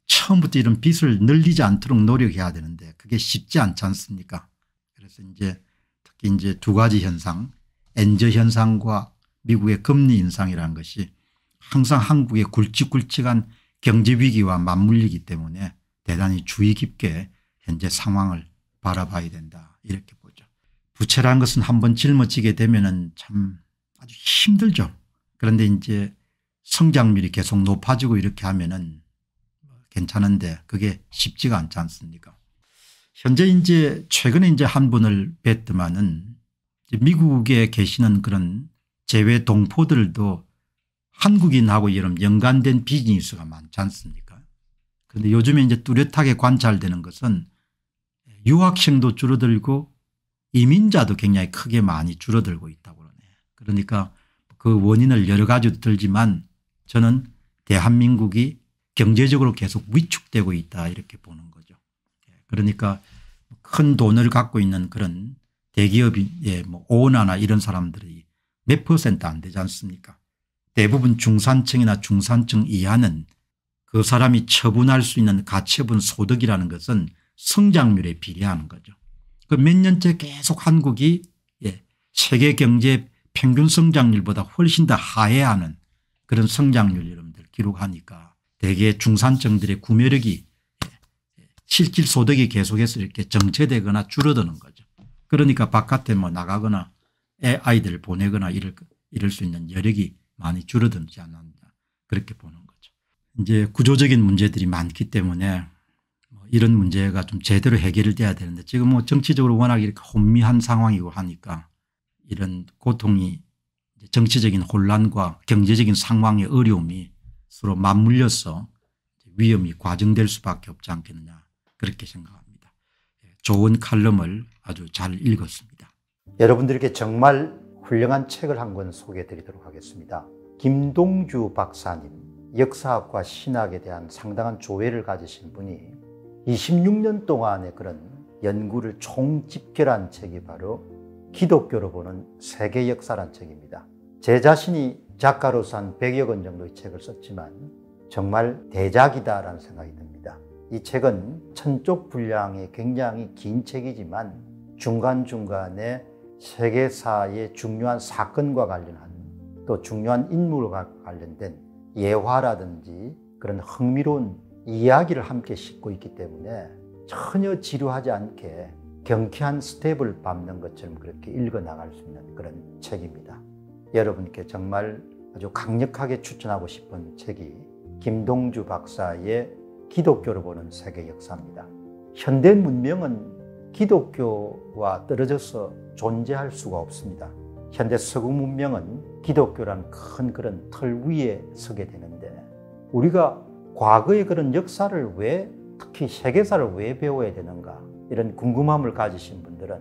처음부터 이런 빚을 늘리지 않도록 노력해야 되는데 그게 쉽지 않지 않습니까 그래서 이제 특히 이제 두 가지 현상 엔저 현상과 미국의 금리 인상이라는 것이 항상 한국의 굵직굵직한 경제 위기와 맞물리기 때문에 대단히 주의 깊게 현재 상황을 바라봐야 된다 이렇게 보죠. 부채란 것은 한 번 짊어지게 되면 참 아주 힘들죠. 그런데 이제 성장률이 계속 높아지고 이렇게 하면은 괜찮은데 그게 쉽지가 않지 않습니까 현재 이제 최근에 이제 한 분을 뵀더만은 미국에 계시는 그런 재외 동포들도 한국인하고 여러 연관된 비즈니스가 많지 않습니까 그런데 요즘에 이제 뚜렷하게 관찰되는 것은 유학생도 줄어들고 이민자도 굉장히 크게 많이 줄어들고 있다고 그러네. 그러니까 그 원인을 여러 가지 들지만 저는 대한민국이 경제적으로 계속 위축되고 있다 이렇게 보는 거죠. 예, 그러니까 큰 돈을 갖고 있는 그런 대기업의 뭐 오나나 이런 사람들이 몇 퍼센트 안 되지 않습니까 대부분 중산층이나 중산층 이하는 그 사람이 처분할 수 있는 가처분 소득이라는 것은 성장률에 비례하는 거죠. 그몇 년째 계속 한국이 예, 세계 경제 평균 성장률보다 훨씬 더 하회하는 그런 성장률 여러분들 기록하니까 대개 중산층들의 구매력이 예, 예, 실질 소득이 계속해서 이렇게 정체되거나 줄어드는 거죠. 그러니까 바깥에 뭐 나가거나 아이들을 보내거나 이럴, 이럴 수 있는 여력이 많이 줄어들지 않는다. 그렇게 보는 거죠. 이제 구조적인 문제들이 많기 때문에 이런 문제가 좀 제대로 해결 돼야 되는데 지금 뭐 정치적으로 워낙 이렇게 혼미한 상황이고 하니까 이런 고통이 정치적인 혼란과 경제적인 상황의 어려움이 서로 맞물려서 위험이 과증될 수밖에 없지 않겠느냐 그렇게 생각합니다. 예, 좋은 칼럼을 아주 잘 읽었습니다. 여러분들에 정말 훌륭한 책을 한 권 소개해 드리도록 하겠습니다. 김동주 박사님 역사학과 신학에 대한 상당한 조예를 가지신 분이 26년 동안의 그런 연구를 총집결한 책이 바로 기독교로 보는 세계 역사란 책입니다. 제 자신이 작가로서 한 100여 권 정도의 책을 썼지만 정말 대작이다라는 생각이 듭니다. 이 책은 천쪽 분량의 굉장히 긴 책이지만 중간중간에 세계사의 중요한 사건과 관련한 또 중요한 인물과 관련된 예화라든지 그런 흥미로운 이야기를 함께 싣고 있기 때문에 전혀 지루하지 않게 경쾌한 스텝을 밟는 것처럼 그렇게 읽어 나갈 수 있는 그런 책입니다. 여러분께 정말 아주 강력하게 추천하고 싶은 책이 김동주 박사의 기독교를 보는 세계 역사입니다. 현대 문명은 기독교와 떨어져서 존재할 수가 없습니다. 현대 서구 문명은 기독교란 큰 그런 틀 위에 서게 되는데 우리가 과거의 그런 역사를 왜 특히 세계사를 왜 배워야 되는가 이런 궁금함을 가지신 분들은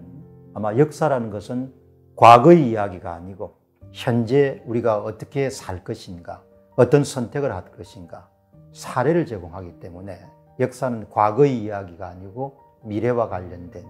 아마 역사라는 것은 과거의 이야기가 아니고 현재 우리가 어떻게 살 것인가 어떤 선택을 할 것인가 사례를 제공하기 때문에 역사는 과거의 이야기가 아니고 미래와 관련된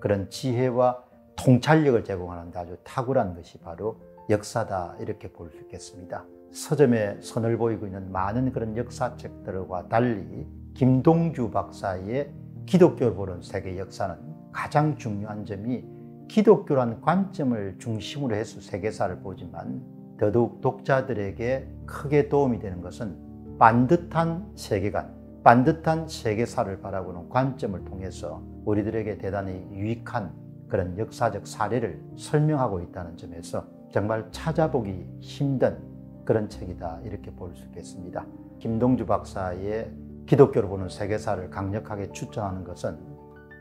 그런 지혜와 통찰력을 제공하는 아주 탁월한 것이 바로 역사다 이렇게 볼 수 있겠습니다. 서점에 선을 보이고 있는 많은 그런 역사책들과 달리 김동주 박사의 기독교를 보는 세계 역사는 가장 중요한 점이 기독교란 관점을 중심으로 해서 세계사를 보지만 더더욱 독자들에게 크게 도움이 되는 것은 반듯한 세계관, 반듯한 세계사를 바라보는 관점을 통해서 우리들에게 대단히 유익한 그런 역사적 사례를 설명하고 있다는 점에서 정말 찾아보기 힘든 그런 책이다 이렇게 볼 수 있겠습니다. 김동주 박사의 기독교를 보는 세계사를 강력하게 추천하는 것은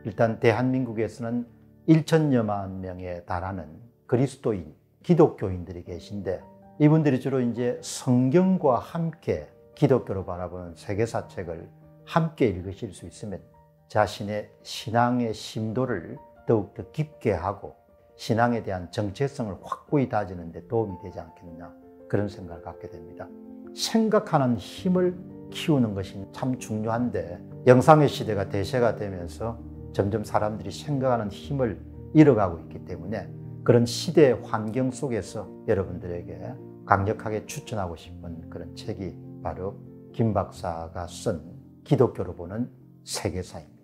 일단 대한민국에서는 1천여만 명에 달하는 그리스도인, 기독교인들이 계신데 이분들이 주로 이제 성경과 함께 기독교로 바라보는 세계사 책을 함께 읽으실 수 있으면 자신의 신앙의 심도를 더욱더 깊게 하고 신앙에 대한 정체성을 확고히 다지는 데 도움이 되지 않겠느냐 그런 생각을 갖게 됩니다. 생각하는 힘을 키우는 것이 참 중요한데 영상의 시대가 대세가 되면서 점점 사람들이 생각하는 힘을 잃어가고 있기 때문에 그런 시대의 환경 속에서 여러분들에게 강력하게 추천하고 싶은 그런 책이 바로 김 박사가 쓴 기독교로 보는 세계사입니다.